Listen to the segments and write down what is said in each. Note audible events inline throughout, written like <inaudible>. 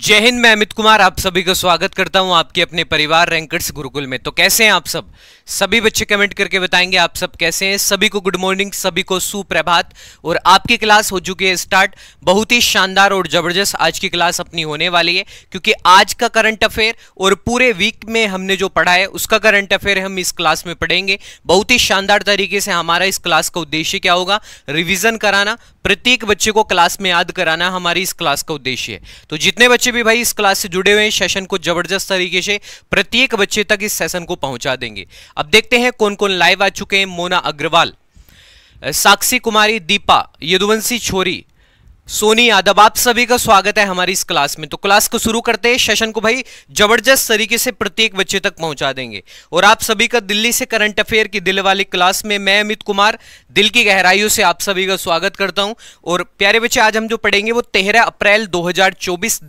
जय हिंद मैं अमित कुमार आप सभी का स्वागत करता हूं आपके अपने परिवार रैंकर्स गुरुकुल में तो कैसे हैं आप सब सभी बच्चे कमेंट करके बताएंगे आप सब कैसे हैं सभी को गुड मॉर्निंग सभी को सुप्रभात और आपकी क्लास हो चुकी है स्टार्ट बहुत ही शानदार और ज़बरदस्त आज की क्लास अपनी होने वाली है क्योंकि आज का करंट अफेयर और पूरे वीक में हमने जो पढ़ा है उसका करंट अफेयर हम इस क्लास में पढ़ेंगे बहुत ही शानदार तरीके से हमारा इस क्लास का उद्देश्य क्या होगा रिविज़न कराना प्रत्येक बच्चे को क्लास में याद कराना हमारी इस क्लास का उद्देश्य है तो जितने बच्चे भी भाई इस क्लास से जुड़े हुए हैं सेशन को ज़बरदस्त तरीके से प्रत्येक बच्चे तक इस सेशन को पहुंचा देंगे अब देखते हैं कौन कौन लाइव आ चुके हैं मोना अग्रवाल साक्षी कुमारी दीपा यदुवंशी छोरी सोनी यादव आप सभी का स्वागत है हमारी इस क्लास में तो क्लास को शुरू करते हैं सेशन को भाई जबरदस्त तरीके से प्रत्येक बच्चे तक पहुंचा देंगे और आप सभी का दिल्ली से करंट अफेयर की दिल वाली क्लास में मैं अमित कुमार दिल की गहराइयों से आप सभी का स्वागत करता हूं और प्यारे बच्चे आज हम जो पढ़ेंगे वो तेरह अप्रैल दो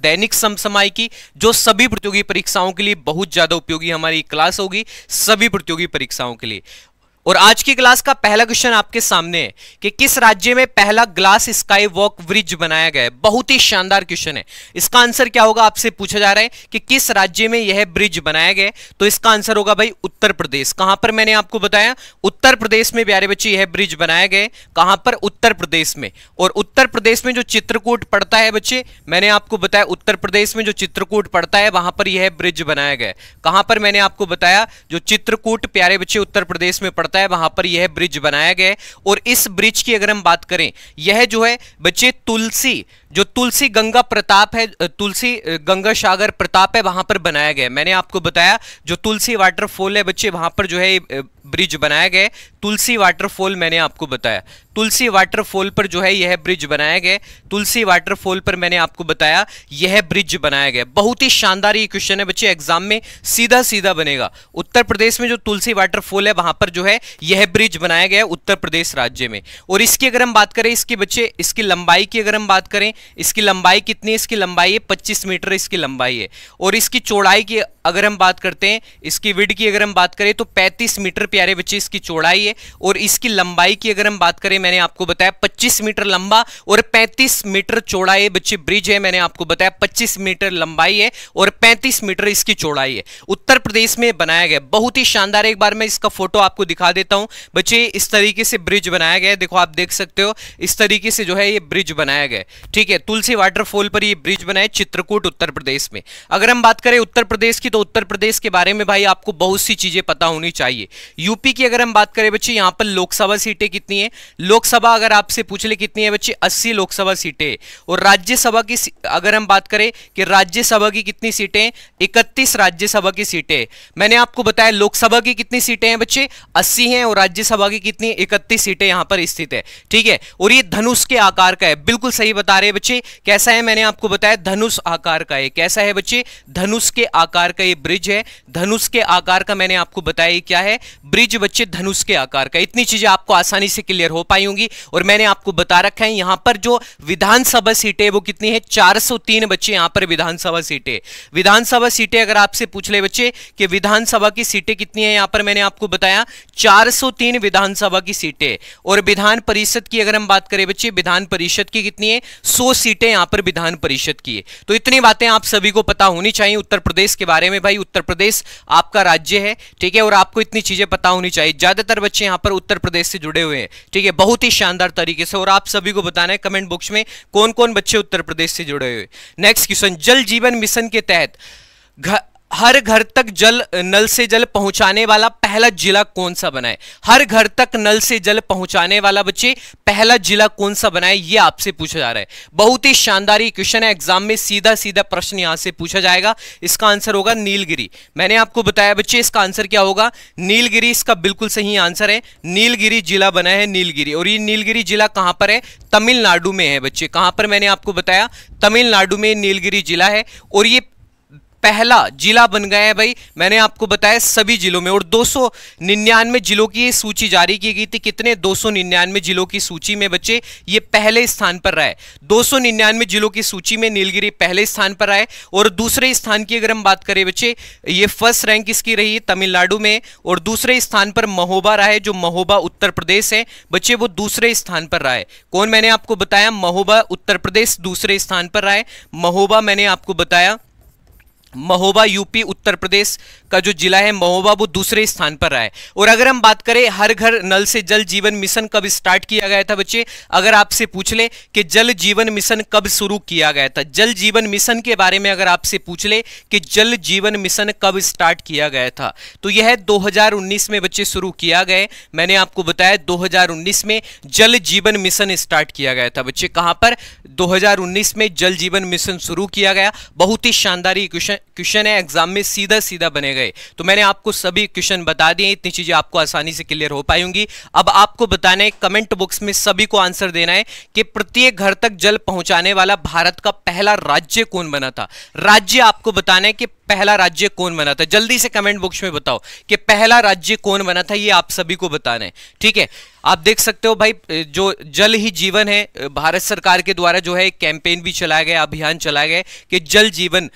दैनिक समसमाय की जो सभी प्रतियोगी परीक्षाओं के लिए बहुत ज़्यादा उपयोगी हमारी क्लास होगी सभी प्रतियोगी परीक्षाओं के लिए और आज की क्लास का पहला क्वेश्चन आपके सामने है कि किस राज्य में पहला ग्लास स्काई वॉक ब्रिज बनाया गया है बहुत ही शानदार क्वेश्चन है इसका आंसर क्या होगा आपसे पूछा जा रहा है कि किस राज्य में यह ब्रिज बनाया गया तो इसका आंसर होगा भाई उत्तर प्रदेश कहां पर मैंने आपको बताया उत्तर प्रदेश में प्यारे बच्चे यह ब्रिज बनाया गए कहां पर उत्तर प्रदेश में और उत्तर प्रदेश में जो चित्रकूट पड़ता है बच्चे मैंने आपको बताया उत्तर प्रदेश में जो चित्रकूट पड़ता है वहां पर यह ब्रिज बनाया गया कहां पर मैंने आपको बताया जो चित्रकूट प्यारे बच्चे उत्तर प्रदेश में पड़ता पड़ता है वहां पर यह ब्रिज बनाया गया है और इस ब्रिज की अगर हम बात करें यह जो है बच्चे तुलसी जो तुलसी गंगा प्रताप है तुलसी गंगा सागर प्रताप है वहां पर बनाया गया मैंने आपको बताया जो तुलसी वाटरफॉल है बच्चे वहां पर जो है ब्रिज बनाया गया तुलसी वाटरफॉल मैंने आपको बताया तुलसी वाटरफॉल पर जो है यह ब्रिज बनाया गया तुलसी वाटरफॉल पर मैंने आपको बताया यह ब्रिज बनाया गया बहुत ही शानदार ये क्वेश्चन है बच्चे एग्जाम में सीधा सीधा बनेगा उत्तर प्रदेश में जो तुलसी वाटरफॉल है वहां पर जो है यह ब्रिज बनाया गया उत्तर प्रदेश राज्य में और इसकी अगर हम बात करें इसके बच्चे इसकी लंबाई की अगर हम बात करें इसकी लंबाई कितनी है इसकी लंबाई है 25 मीटर इसकी लंबाई है और इसकी चौड़ाई की अगर हम बात करते हैं इसकी विड की अगर हम बात करें तो 35 मीटर प्यारे बच्चे इसकी चौड़ाई है और इसकी लंबाई की अगर हम बात करें मैंने आपको बताया 25 मीटर लंबा और 35 मीटर चौड़ाई बच्चे ब्रिज है मैंने आपको बताया 25 मीटर लंबाई है और 35 मीटर इसकी चौड़ाई है उत्तर प्रदेश में बनाया गया बहुत ही शानदार एक बार मैं इसका फोटो आपको दिखा देता हूँ बच्चे इस तरीके से ब्रिज बनाया गया देखो आप देख सकते हो इस तरीके से जो है ये ब्रिज बनाया गया ठीक है तुलसी वाटरफॉल पर यह ब्रिज बनाए चित्रकूट उत्तर प्रदेश में अगर हम बात करें उत्तर प्रदेश की तो उत्तर प्रदेश के बारे में भाई आपको बहुत सी चीजें पता होनी चाहिए यूपी की अगर हम बात करें बच्चे यहां पर लोकसभा सीटें कितनी है लोकसभा अगर आपसे पूछ ले कितनी है बच्चे अस्सी लोकसभा सीटें और राज्यसभा की अगर हम बात करें कि राज्यसभा की कितनी सीटें इकतीस राज्यसभा की सीटें मैंने आपको बताया लोकसभा की कितनी सीटें हैं बच्चे अस्सी हैं और राज्यसभा की कितनी इकतीस सीटें यहां पर स्थित है ठीक है और ये धनुष के आकार का है बिल्कुल सही बता रहे बच्चे कैसा है मैंने आपको बताया धनुष आकार का है कैसा है बच्चे धनुष के आकार का का ये ब्रिज है धनुष के आकार का मैंने आपको बताया क्या है ब्रिज बच्चे धनुष के आकार का इतनी चीजें आपको आसानी से क्लियर हो पाई होंगी और मैंने आपको बता रखा है यहां पर जो विधानसभा सीटें वो कितनी है 403 बच्चे यहां पर विधानसभा सीटें विधानसभा सीटें अगर आपसे पूछ ले बच्चे कि विधानसभा की सीटें कितनी है यहां पर मैंने आपको बताया चार विधानसभा की सीटें और विधान परिषद की अगर हम बात करें बच्चे विधान परिषद की कितनी है सौ सीटें यहां पर विधान परिषद की है तो इतनी बातें आप सभी को पता होनी चाहिए उत्तर प्रदेश के बारे में में भाई उत्तर प्रदेश आपका राज्य है ठीक है और आपको इतनी चीजें पता होनी चाहिए ज्यादातर बच्चे यहां पर उत्तर प्रदेश से जुड़े हुए हैं ठीक है बहुत ही शानदार तरीके से और आप सभी को बताना है कमेंट बॉक्स में कौन कौन बच्चे उत्तर प्रदेश से जुड़े हुए नेक्स्ट क्वेश्चन जल जीवन मिशन के तहत हर घर तक जल नल से जल पहुंचाने वाला पहला जिला कौन सा बनाए हर घर तक नल से जल पहुंचाने वाला बच्चे पहला जिला कौन सा बनाए ये आपसे पूछा जा रहा है बहुत ही शानदार ये क्वेश्चन है एग्जाम में सीधा सीधा प्रश्न यहां से पूछा जाएगा इसका आंसर होगा नीलगिरी मैंने आपको बताया बच्चे इसका आंसर क्या होगा नीलगिरी इसका बिल्कुल सही आंसर है नीलगिरी जिला बना है नीलगिरी और ये नीलगिरी जिला कहां पर है तमिलनाडु में है बच्चे कहां पर मैंने आपको बताया तमिलनाडु में नीलगिरी जिला है और ये पहला जिला बन गया है भाई मैंने आपको बताया सभी जिलों में और 299 जिलों की सूची जारी की गई थी कितने 299 जिलों की सूची में बच्चे ये पहले स्थान पर रहा है सौ जिलों की सूची में नीलगिरी पहले स्थान पर आए और दूसरे स्थान की अगर हम बात करें बच्चे ये फर्स्ट रैंक इसकी रही तमिलनाडु में और दूसरे स्थान पर महोबा रहा है जो महोबा उत्तर प्रदेश है बच्चे वो दूसरे स्थान पर रहा है कौन मैंने आपको बताया महोबा उत्तर प्रदेश दूसरे स्थान पर रहा है महोबा मैंने आपको बताया महोबा यूपी उत्तर प्रदेश का जो जिला है महोबा वो दूसरे स्थान पर रहा है और अगर हम बात करें हर घर नल से जल जीवन मिशन कब स्टार्ट किया गया था बच्चे अगर आपसे पूछ ले कि जल जीवन मिशन कब शुरू किया गया था जल जीवन मिशन के बारे में अगर आपसे पूछ ले कि जल जीवन मिशन कब स्टार्ट किया गया था तो यह दो में बच्चे शुरू किया गए मैंने आपको बताया दो में जल जीवन मिशन स्टार्ट किया गया था बच्चे कहां पर 2019 में जल जीवन मिशन शुरू किया गया बहुत ही शानदारी क्वेश्चन है एग्जाम में सीधा सीधा बनेगा गए तो मैंने आपको सभी क्वेश्चन बता दिए इतनी चीजें आपको आसानी से क्लियर हो पाएंगी अब आपको बताना है कमेंट बॉक्स में सभी को आंसर देना है कि प्रत्येक घर तक जल पहुंचाने वाला भारत का पहला राज्य कौन बना था राज्य आपको बताना है कि पहला राज्य कौन बना था जल्दी से कमेंट बॉक्स में बताओ कि पहला राज्य कौन बना था ये आप सभी को बताना है ठीक है आप देख सकते हो भाई जो जल ही जीवन है भारत सरकार के द्वारा जो है कैंपेन भी चलाया गया अभियान चलाया गया कि जल जीवन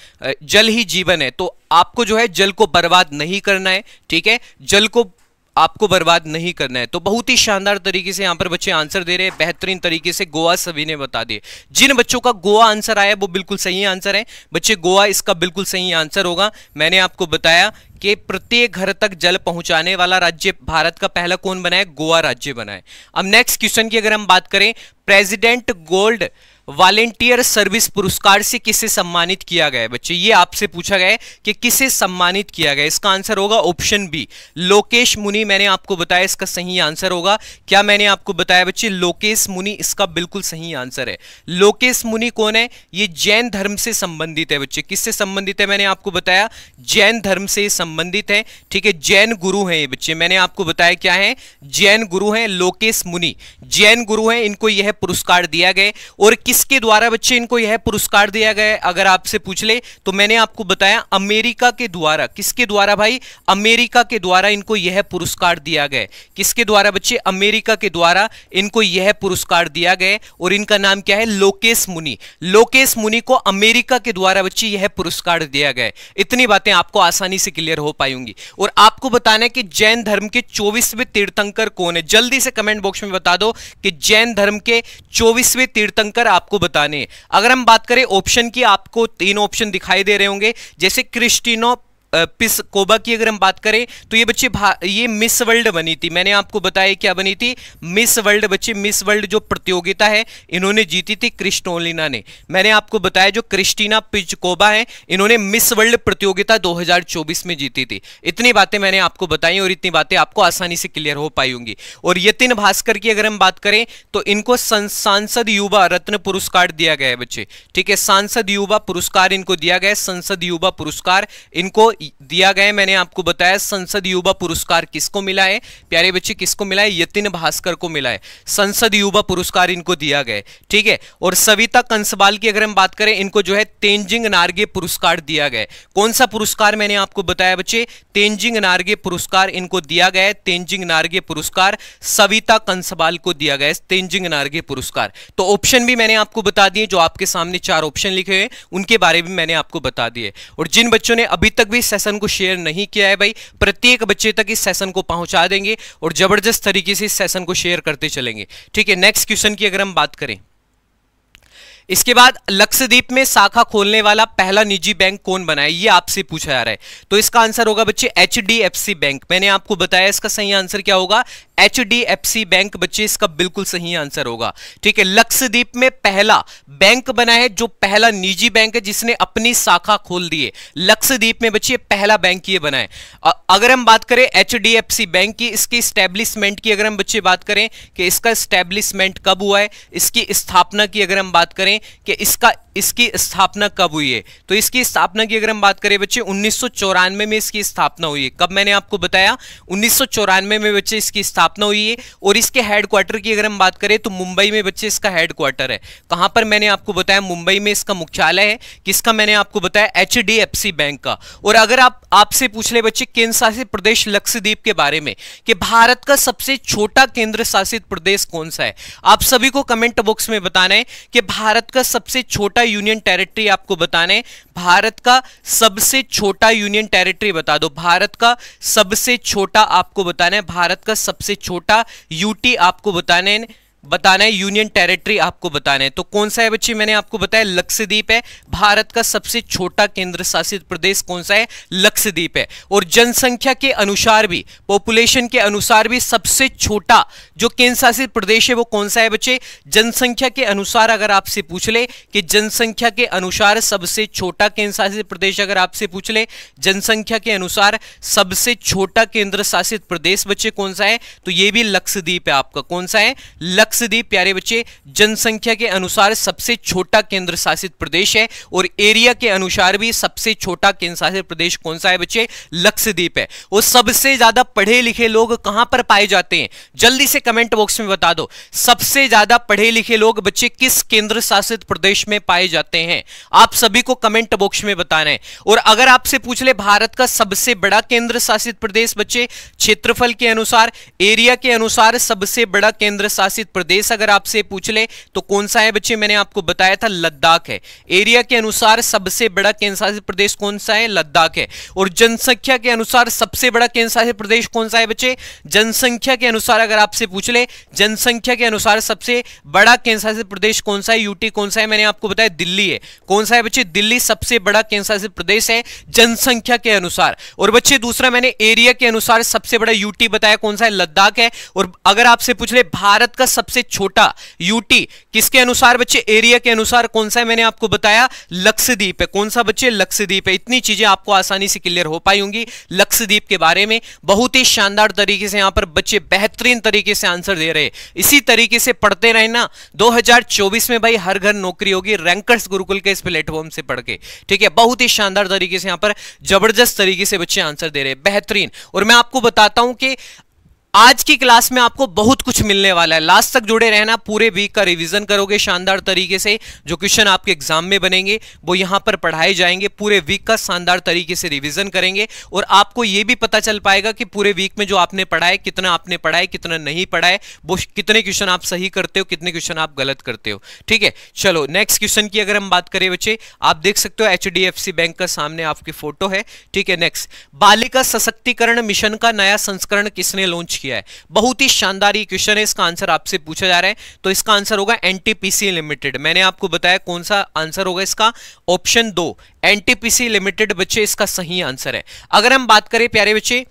जल ही जीवन है तो आपको जो है जल को बर्बाद नहीं करना है ठीक है जल को आपको बर्बाद नहीं करना है तो बहुत ही शानदार तरीके से यहां पर बच्चे आंसर दे रहे हैं बेहतरीन तरीके से गोवा सभी ने बता दिए जिन बच्चों का गोवा आंसर आया वो बिल्कुल सही आंसर है बच्चे गोवा इसका बिल्कुल सही आंसर होगा मैंने आपको बताया कि प्रत्येक घर तक जल पहुंचाने वाला राज्य भारत का पहला कौन बना है गोवा राज्य बनाए अब नेक्स्ट क्वेश्चन की अगर हम बात करें प्रेजिडेंट गोल्ड वॉलेंटियर सर्विस पुरस्कार से किसे सम्मानित किया गया है बच्चे ये आपसे पूछा गया है कि किसे सम्मानित किया गया इसका आंसर होगा ऑप्शन बी लोकेश मुनि मैंने आपको बताया इसका सही आंसर होगा क्या मैंने आपको बताया बच्चे लोकेश मुनि इसका बिल्कुल सही आंसर है लोकेश मुनि कौन है ये जैन धर्म से संबंधित है बच्चे किससे संबंधित है मैंने आपको बताया जैन धर्म से संबंधित है ठीक है जैन गुरु है ये बच्चे मैंने आपको बताया क्या है जैन गुरु है लोकेश मुनि जैन गुरु है इनको यह पुरस्कार दिया गया और किस किसके द्वारा बच्चे इनको यह पुरस्कार दिया गया है अगर आपसे पूछ ले तो मैंने आपको बताया अमेरिका के द्वारा किसके द्वारा भाई अमेरिका के द्वारा इनको यह पुरस्कार दिया गया किसके द्वारा बच्चे अमेरिका के द्वारा इनको यह पुरस्कार दिया गया और इनका नाम क्या है लोकेश मुनि लोकेश मुनि को अमेरिका के द्वारा बच्चे यह पुरस्कार दिया गया इतनी बातें आपको आसानी से क्लियर हो पाएंगी और आपको बताना है कि जैन धर्म के चौबीसवें तीर्थंकर कौन है जल्दी से कमेंट बॉक्स में बता दो कि जैन धर्म के चौबीसवें तीर्थंकर आप आपको बताने अगर हम बात करें ऑप्शन की आपको तीन ऑप्शन दिखाई दे रहे होंगे जैसे क्रिस्टिनो कोबा की अगर हम बात करें तो ये बच्चे ये मिस वर्ल्ड बनी थी मैंने आपको बताया क्या बनी थी मिस वर्ल्ड बच्चे मिस वर्ल्ड जो प्रतियोगिता है इन्होंने जीती थी क्रिस्टोलिना ने मैंने आपको बताया जो क्रिस्टीना पिजकोबा है इन्होंने मिस वर्ल्ड प्रतियोगिता 2024 में जीती थी इतनी बातें मैंने आपको बताई और इतनी बातें आपको आसानी से क्लियर हो पाई होंगी और यतिन भास्कर की अगर हम बात करें तो इनको सांसद युवा रत्न पुरस्कार दिया गया है बच्चे ठीक है सांसद युवा पुरस्कार इनको दिया गया संसद युवा पुरस्कार इनको दिया गया मैंने आपको बताया संसद युवा पुरस्कार किसको मिला है प्यारे बच्चे किसको मिला है यतिन भास्कर को मिला है संसद युवा पुरस्कार इनको दिया गया ठीक है और सविता कंसबाल की अगर हम बात करें इनको जो है तेंजिंग नारगे पुरस्कार दिया गया कौन सा पुरस्कार मैंने आपको बताया बच्चे तेंजिंग नारगे पुरस्कार इनको दिया गया है तेंजिंग नारगे पुरस्कार सविता कंसबाल को दिया गया है तेंजिंग नारगे पुरस्कार तो ऑप्शन भी मैंने आपको बता दिए जो आपके सामने चार ऑप्शन लिखे हुए उनके बारे में मैंने आपको बता दिए और जिन बच्चों ने अभी तक भी सेशन को शेयर नहीं किया है भाई प्रत्येक बच्चे तक इस सेशन को पहुंचा देंगे और जबरदस्त तरीके से इस सेशन को शेयर करते चलेंगे ठीक है नेक्स्ट क्वेश्चन की अगर हम बात करें इसके बाद लक्षद्वीप में शाखा खोलने वाला पहला निजी बैंक कौन बना है ये आपसे पूछा जा रहा है तो इसका आंसर होगा बच्चे एच बैंक मैंने आपको बताया इसका सही आंसर क्या होगा एच बैंक बच्चे इसका बिल्कुल सही आंसर होगा ठीक है लक्षद्वीप में पहला बैंक बना है जो पहला निजी बैंक है जिसने अपनी शाखा खोल दी है लक्षद्वीप में बच्चे पहला बैंक ये बना है अगर हम बात करें एच बैंक की इसकी स्टैब्लिशमेंट की अगर हम बच्चे बात करें कि इसका स्टैब्लिशमेंट कब हुआ है इसकी स्थापना की अगर हम बात करें कि इसका इसकी स्थापना कब हुई है तो इसकी स्थापना की अगर हम बात करें बच्चे उन्नीस में इसकी स्थापना हुई है कब मैंने आपको बताया उन्नीस में बच्चे इसकी स्थापना हुई है और इसके हेडक्वार्टर की अगर हम बात करें तो मुंबई में बच्चे इसका हेडक्वार्टर है कहां पर मैंने आपको बताया मुंबई में इसका मुख्यालय है किसका मैंने आपको बताया एच बैंक का और अगर आप आपसे पूछ ले बच्चे केंद्र शासित प्रदेश लक्षद्वीप के बारे में कि भारत का सबसे छोटा केंद्र शासित प्रदेश कौन सा है आप सभी को कमेंट बॉक्स में बताना है कि भारत का सबसे छोटा यूनियन टेरिटरी आपको बताने भारत का सबसे छोटा यूनियन टेरिटरी बता दो भारत का सबसे छोटा आपको बताने भारत का सबसे छोटा यूटी आपको बताने बताना है यूनियन टेरिटरी आपको बताना है तो कौन सा है बच्चे मैंने आपको बताया लक्षद्वीप है भारत का सबसे छोटा केंद्र शासित प्रदेश कौन सा है लक्षद्वीप है और जनसंख्या के अनुसार भी पॉपुलेशन के अनुसार भी सबसे छोटा जो केंद्र शासित प्रदेश है वो कौन सा है बच्चे जनसंख्या के अनुसार अगर आपसे पूछ ले कि जनसंख्या के अनुसार सबसे छोटा केंद्र शासित प्रदेश अगर आपसे पूछ ले जनसंख्या के अनुसार सबसे छोटा केंद्र शासित प्रदेश बच्चे कौन सा है तो ये भी लक्षद्वीप है आपका कौन सा है लक्ष लक्षद्वीप प्यारे बच्चे जनसंख्या के अनुसार सबसे छोटा केंद्र शासित प्रदेश है और एरिया के अनुसार भी सबसे छोटा केंद्र शासित प्रदेश कौन सा है बच्चे लक्षद्वीप है और सबसे ज्यादा पढ़े लिखे लोग कहां पर पाए जाते हैं जल्दी से कमेंट बॉक्स में बता दो सबसे ज्यादा पढ़े लिखे लोग बच्चे किस केंद्र शासित प्रदेश में पाए जाते हैं आप सभी को कमेंट बॉक्स में बताना है और अगर आपसे पूछ ले भारत का सबसे बड़ा केंद्र शासित प्रदेश बच्चे क्षेत्रफल के अनुसार एरिया के अनुसार सबसे बड़ा केंद्र शासित प्रदेश प्रदेश अगर आपसे पूछ ले तो कौन सा है बच्चे मैंने आपको बताया था लद्दाख है एरिया के अनुसार सबसे बड़ा केंद्रशासित प्रदेश कौन सा है लद्दाख है और जनसंख्या के अनुसार सबसे बड़ा केंद्रशासित प्रदेश कौन सा है बच्चे जनसंख्या के अनुसार अगर आपसे पूछ ले जनसंख्या के अनुसार सबसे बड़ा केंद्रशासित प्रदेश कौन सा है यूटी कौन सा है मैंने आपको बताया दिल्ली है कौन सा है बच्चे दिल्ली सबसे बड़ा केंद्रशासित प्रदेश है जनसंख्या के अनुसार और बच्चे दूसरा मैंने एरिया के अनुसार सबसे बड़ा यूटी बताया कौन सा है लद्दाख है और अगर आपसे पूछ ले भारत का सबसे छोटा यूटी किसके अनुसार बच्चे एरिया के अनुसार कौन सा है मैंने आपको बताया लक्षद्वीप है कौन सा बच्चे लक्षद्वीप है इतनी चीजें आपको आसानी से क्लियर हो पाई होंगी लक्षद्वीप के बारे में बहुत ही शानदार तरीके से यहां पर बच्चे बेहतरीन तरीके से आंसर दे रहे इसी तरीके से पढ़ते रहे ना दो में भाई हर घर नौकरी होगी रैंकर्स गुरुकुल के इस प्लेटफॉर्म से पढ़ के ठीक है बहुत ही शानदार तरीके से यहां पर जबरदस्त तरीके से बच्चे आंसर दे रहे बेहतरीन और मैं आपको बताता हूं कि आज की क्लास में आपको बहुत कुछ मिलने वाला है लास्ट तक जुड़े रहना पूरे वीक का रिवीजन करोगे शानदार तरीके से जो क्वेश्चन आपके एग्जाम में बनेंगे वो यहाँ पर पढ़ाए जाएंगे पूरे वीक का शानदार तरीके से रिवीजन करेंगे और आपको ये भी पता चल पाएगा कि पूरे वीक में जो आपने पढ़ाए कितना आपने पढ़ाए कितना नहीं पढ़ाए वो कितने क्वेश्चन आप सही करते हो कितने क्वेश्चन आप गलत करते हो ठीक है चलो नेक्स्ट क्वेश्चन की अगर हम बात करें बच्चे आप देख सकते हो एच बैंक का सामने आपकी फोटो है ठीक है नेक्स्ट बालिका सशक्तिकरण मिशन का नया संस्करण किसने लॉन्च किया किया है बहुत ही शानदार ये क्वेश्चन है इसका आंसर आपसे पूछा जा रहा है तो इसका आंसर होगा एनटीपीसी लिमिटेड मैंने आपको बताया कौन सा आंसर होगा इसका ऑप्शन दो एनटीपीसी लिमिटेड बच्चे इसका सही आंसर है अगर हम बात करें प्यारे बच्चे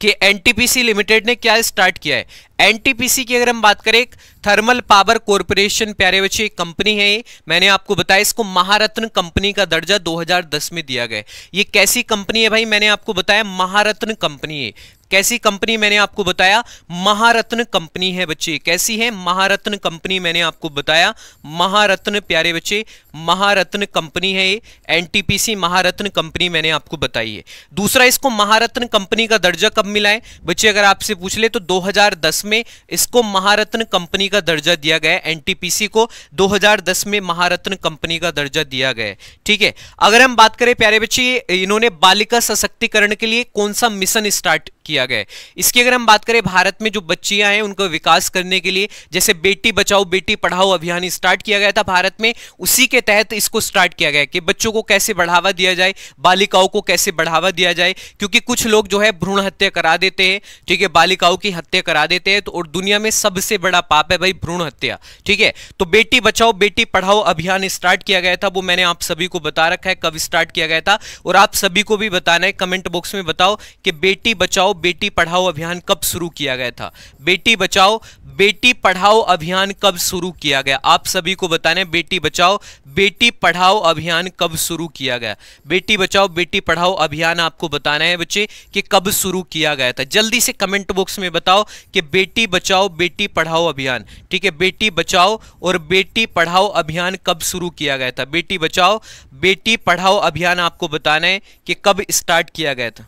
कि एनटीपीसी लिमिटेड ने क्या स्टार्ट किया है एनटीपीसी की अगर हम बात करें थर्मल पावर कॉरपोरेशन प्यारे बच्चे कंपनी है मैंने आपको बताया इसको महारत्न कंपनी का दर्जा 2010 में दिया गया ये कैसी कंपनी है भाई मैंने आपको बताया महारत्न कंपनी है कैसी कंपनी मैंने आपको बताया महारत्न कंपनी है बच्चे कैसी है महारत्न कंपनी मैंने आपको बताया महारत्न प्यारे बच्चे महारत्न कंपनी है ये एनटीपीसी महारत्न कंपनी मैंने आपको बताई है दूसरा इसको महारत्न कंपनी का दर्जा कब मिला है बच्चे अगर आपसे पूछ ले तो 2010 में इसको महारत्न कंपनी का दर्जा दिया गया है एनटीपीसी को 2010 में महारत्न कंपनी का दर्जा दिया गया है ठीक है अगर हम बात करें प्यारे बच्चे इन्होंने बालिका सशक्तिकरण के लिए कौन सा मिशन स्टार्ट किया गया इसकी अगर हम बात करें भारत में जो बच्चियां हैं उनका विकास करने के लिए जैसे बेटी बचाओ बेटी पढ़ाओ अभियान स्टार्ट किया गया था भारत में उसी के तहत इसको स्टार्ट किया गया कि बच्चों को कैसे बढ़ावा दिया जाए बालिकाओं को कैसे बढ़ावा दिया जाए क्योंकि कुछ लोग जो है भ्रूण हत्या करा देते हैं ठीक है बालिकाओं की हत्या करा देते हैं तो और दुनिया में सबसे बड़ा पाप है भाई भ्रूण हत्या ठीक है तो बेटी बचाओ बेटी पढ़ाओ अभियान स्टार्ट किया गया था वो मैंने आप सभी को बता रखा है कब स्टार्ट किया गया था और आप सभी को भी बताना है कमेंट बॉक्स में बताओ कि बेटी बचाओ बेटी पढ़ाओ अभियान कब शुरू किया गया था बेटी बचाओ बेटी पढ़ाओ अभियान कब शुरू किया गया आप सभी को बताने बेटी बचाओ बेटी पढ़ाओ अभियान कब शुरू किया गया बेटी बचाओ बेटी पढ़ाओ अभियान आपको बताना है बच्चे कि कब शुरू किया गया था जल्दी से कमेंट बॉक्स में बताओ कि बेटी बचाओ बेटी पढ़ाओ अभियान ठीक है बेटी बचाओ और बेटी पढ़ाओ अभियान कब शुरू किया गया था बेटी बचाओ बेटी पढ़ाओ अभियान आपको बताना है कि कब स्टार्ट किया गया था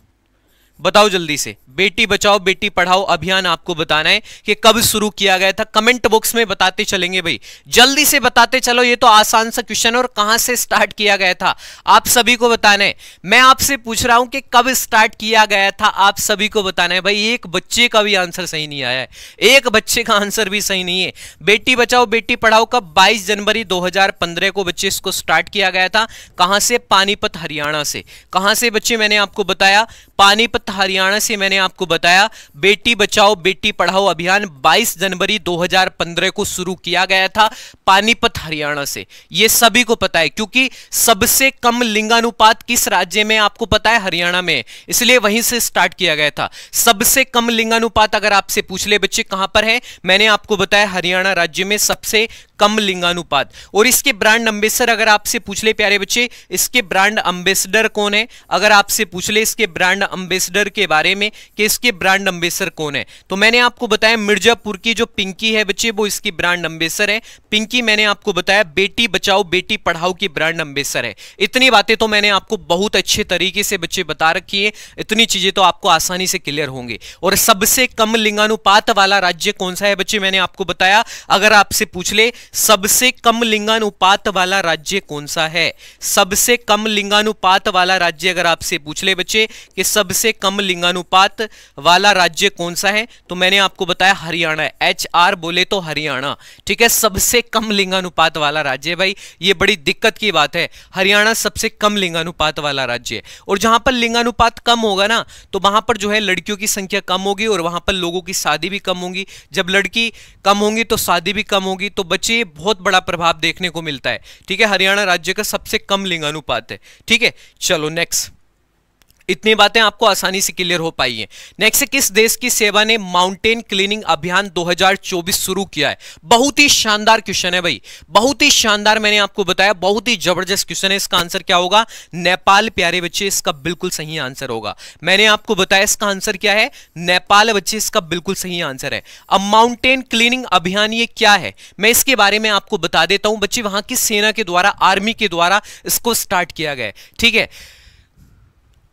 बताओ जल्दी से बेटी बचाओ बेटी पढ़ाओ अभियान आपको बताना है कि कब शुरू किया गया था कमेंट बॉक्स में बताते चलेंगे भाई जल्दी से बताते चलो ये तो आसान सा क्वेश्चन और कहां से स्टार्ट किया गया था आप सभी को बताना है मैं आपसे पूछ रहा हूं कि कब स्टार्ट किया गया था आप सभी को बताना है भाई एक बच्चे का भी आंसर सही नहीं आया है एक बच्चे का आंसर भी सही नहीं है बेटी बचाओ बेटी पढ़ाओ कब बाईस जनवरी दो को बच्चे इसको स्टार्ट किया गया था कहां से पानीपत हरियाणा से कहां से बच्चे मैंने आपको बताया पानीपत हरियाणा से मैंने आपको बताया बेटी बचाओ बेटी पढ़ाओ अभियान 22 जनवरी 2015 को शुरू किया गया था पानीपत हरियाणा से यह सभी को पता है क्योंकि सबसे कम लिंगानुपात किस राज्य में आपको पता है हरियाणा में इसलिए वहीं से स्टार्ट किया गया था सबसे कम लिंगानुपात अगर आपसे पूछ ले बच्चे कहां पर है मैंने आपको बताया हरियाणा राज्य में सबसे कम लिंगानुपात और इसके ब्रांड अम्बेसर अगर आपसे पूछ ले प्यारे बच्चे इसके ब्रांड अम्बेसडर कौन है अगर आपसे पूछ ले इसके ब्रांड अम्बेसडर के बारे में कि इसके ब्रांड अम्बेसर कौन है तो मैंने आपको बताया मिर्जापुर की जो पिंकी है बच्चे वो इसकी ब्रांड अम्बेसर है पिंकी मैंने आपको बताया बेटी बचाओ बेटी पढ़ाओ की ब्रांड अम्बेसर है इतनी बातें तो मैंने आपको बहुत अच्छे तरीके से बच्चे बता रखी है इतनी चीजें तो आपको आसानी से क्लियर होंगे और सबसे कम लिंगानुपात वाला राज्य कौन सा है बच्चे मैंने आपको बताया अगर आपसे पूछ ले सबसे कम लिंगानुपात वाला राज्य कौन सा है सबसे कम लिंगानुपात वाला राज्य अगर आपसे पूछ ले बच्चे कि सबसे कम लिंगानुपात वाला राज्य कौन सा है तो मैंने आपको बताया हरियाणा एच आर बोले तो हरियाणा ठीक है सबसे कम लिंगानुपात वाला राज्य भाई ये बड़ी दिक्कत की बात है हरियाणा सबसे कम लिंगानुपात वाला राज्य है और जहां पर लिंगानुपात कम होगा ना तो वहां पर जो है लड़कियों की संख्या कम होगी और वहां पर लोगों की शादी भी कम होगी जब लड़की कम होगी तो शादी भी कम होगी तो बच्चे ये बहुत बड़ा प्रभाव देखने को मिलता है ठीक है हरियाणा राज्य का सबसे कम लिंगानुपात है ठीक है चलो नेक्स्ट इतनी बातें आपको आसानी से क्लियर हो पाई हैं नेक्स्ट किस देश की सेवा ने माउंटेन क्लीनिंग अभियान 2024 शुरू किया है बहुत ही शानदार क्वेश्चन है भाई बहुत ही शानदार मैंने आपको बताया बहुत ही जबरदस्त क्वेश्चन है इसका आंसर क्या होगा नेपाल प्यारे बच्चे इसका बिल्कुल सही आंसर होगा मैंने आपको बताया इसका आंसर क्या है नेपाल बच्चे इसका बिल्कुल सही आंसर है अब माउंटेन क्लीनिंग अभियान ये क्या है मैं इसके बारे में आपको बता देता हूं बच्चे वहां की सेना के द्वारा आर्मी के द्वारा इसको स्टार्ट किया गया ठीक है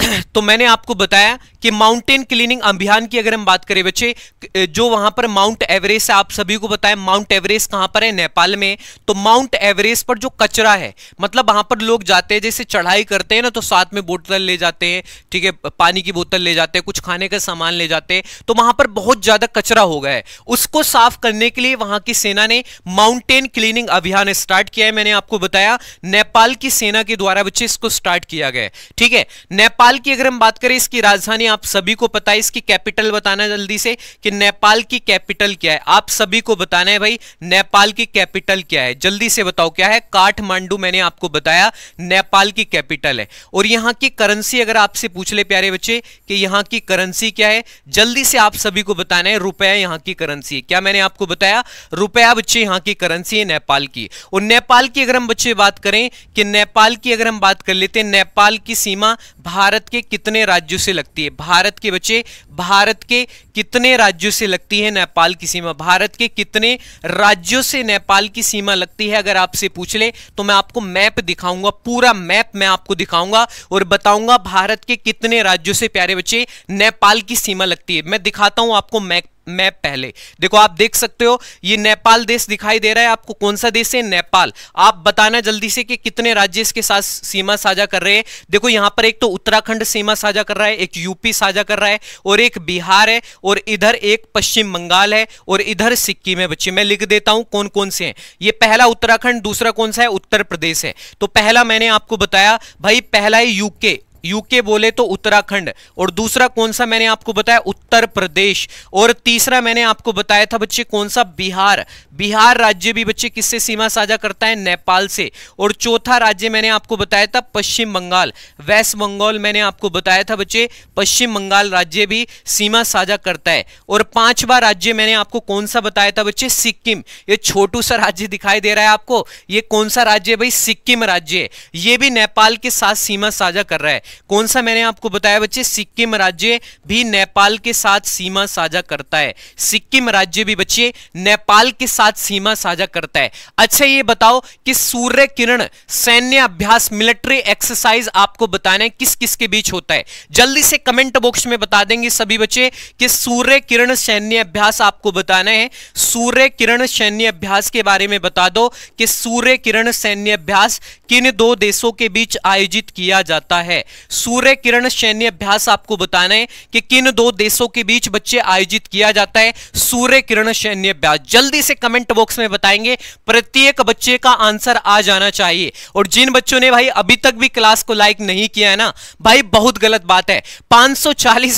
<clears throat> तो मैंने आपको बताया कि माउंटेन क्लीनिंग अभियान की अगर हम बात करें बच्चे जो वहां पर माउंट एवरेस्ट है आप सभी को बताएं माउंट एवरेस्ट कहां पर है नेपाल में तो माउंट एवरेस्ट पर जो कचरा है मतलब वहां पर लोग जाते हैं जैसे चढ़ाई करते हैं ना तो साथ में बोतल ले जाते हैं ठीक है पानी की बोतल ले जाते हैं कुछ खाने का सामान ले जाते हैं तो वहां पर बहुत ज्यादा कचरा हो गया है उसको साफ करने के लिए वहां की सेना ने माउंटेन क्लीनिंग अभियान स्टार्ट किया है मैंने आपको बताया नेपाल की सेना के द्वारा बच्चे इसको स्टार्ट किया गया ठीक है नेपाल नेपाल की अगर हम बात करें इसकी राजधानी आप सभी को पता है इसकी कैपिटल बताना जल्दी से कि नेपाल की कैपिटल क्या है आप सभी को बताना है भाई नेपाल की कैपिटल क्या है जल्दी से बताओ क्या है काठमांडू मैंने आपको बताया नेपाल की कैपिटल है और यहाँ की करेंसी अगर आपसे पूछ ले प्यारे बच्चे कि यहां की करेंसी क्या है जल्दी से आप सभी को बताना है रुपया यहाँ की करेंसी है क्या मैंने आपको बताया रुपया बच्चे यहां की करेंसी है नेपाल की और नेपाल की अगर हम बच्चे बात करें कि नेपाल की अगर हम बात कर लेते हैं नेपाल की सीमा भारत भारत के कितने राज्यों से लगती है भारत के बच्चे भारत के कितने राज्यों से लगती है नेपाल की सीमा भारत के कितने राज्यों से नेपाल की सीमा लगती है अगर आपसे पूछ ले तो मैं आपको मैप दिखाऊंगा पूरा मैप मैं आपको दिखाऊंगा और बताऊंगा भारत के कितने राज्यों से प्यारे बच्चे नेपाल की सीमा लगती है मैं दिखाता हूं आपको मैप मैप पहले देखो आप देख सकते हो ये नेपाल देश दिखाई दे रहा है आपको कौन सा देश है नेपाल आप बताना जल्दी से कि कितने राज्य इसके साथ सीमा साझा कर रहे हैं देखो यहां पर एक तो उत्तराखंड सीमा साझा कर रहा है एक यूपी साझा कर रहा है और एक बिहार है और इधर एक पश्चिम बंगाल है और इधर सिक्किम है बच्चे मैं लिख देता हूं कौन कौन से है ये पहला उत्तराखंड दूसरा कौन सा है उत्तर प्रदेश है तो पहला मैंने आपको बताया भाई पहला है यूके यूके बोले तो उत्तराखंड और दूसरा कौन सा मैंने आपको बताया उत्तर प्रदेश और तीसरा मैंने आपको बताया था बच्चे कौन सा बिहार बिहार राज्य भी बच्चे किससे सीमा साझा करता है नेपाल से और चौथा राज्य मैंने आपको बताया था पश्चिम बंगाल वेस्ट बंगाल मैंने आपको बताया था बच्चे पश्चिम बंगाल राज्य भी सीमा साझा करता है और पांचवा राज्य मैंने आपको कौन सा बताया था बच्चे सिक्किम ये छोटू सा राज्य दिखाई दे रहा है आपको ये कौन सा राज्य है भाई सिक्किम राज्य है ये भी नेपाल के साथ सीमा साझा कर रहा है कौन सा मैंने आपको बताया बच्चे सिक्किम राज्य भी नेपाल के साथ सीमा साझा करता है सिक्किम राज्य भी बच्चे नेपाल के साथ सीमा साझा करता है अच्छा ये बताओ कि सूर्य किरण सैन्य अभ्यास मिलिट्री एक्सरसाइज आपको बताना है किस किसके बीच होता है जल्दी से कमेंट बॉक्स में बता देंगे सभी बच्चे कि सूर्य किरण सैन्य अभ्यास आपको बताना है सूर्य किरण सैन्य अभ्यास के बारे में बता दो कि सूर्य किरण सैन्य अभ्यास किन दो देशों के बीच आयोजित किया जाता है सूर्य किरण सैन्य अभ्यास आपको बताना है कि किन दो देशों के बीच बच्चे आयोजित किया जाता है सूर्य किरण सैन्य अभ्यास जल्दी से कमेंट बॉक्स में बताएंगे प्रत्येक बच्चे का आंसर आ जाना चाहिए और जिन बच्चों ने भाई अभी तक भी क्लास को लाइक नहीं किया है ना भाई बहुत गलत बात है पांच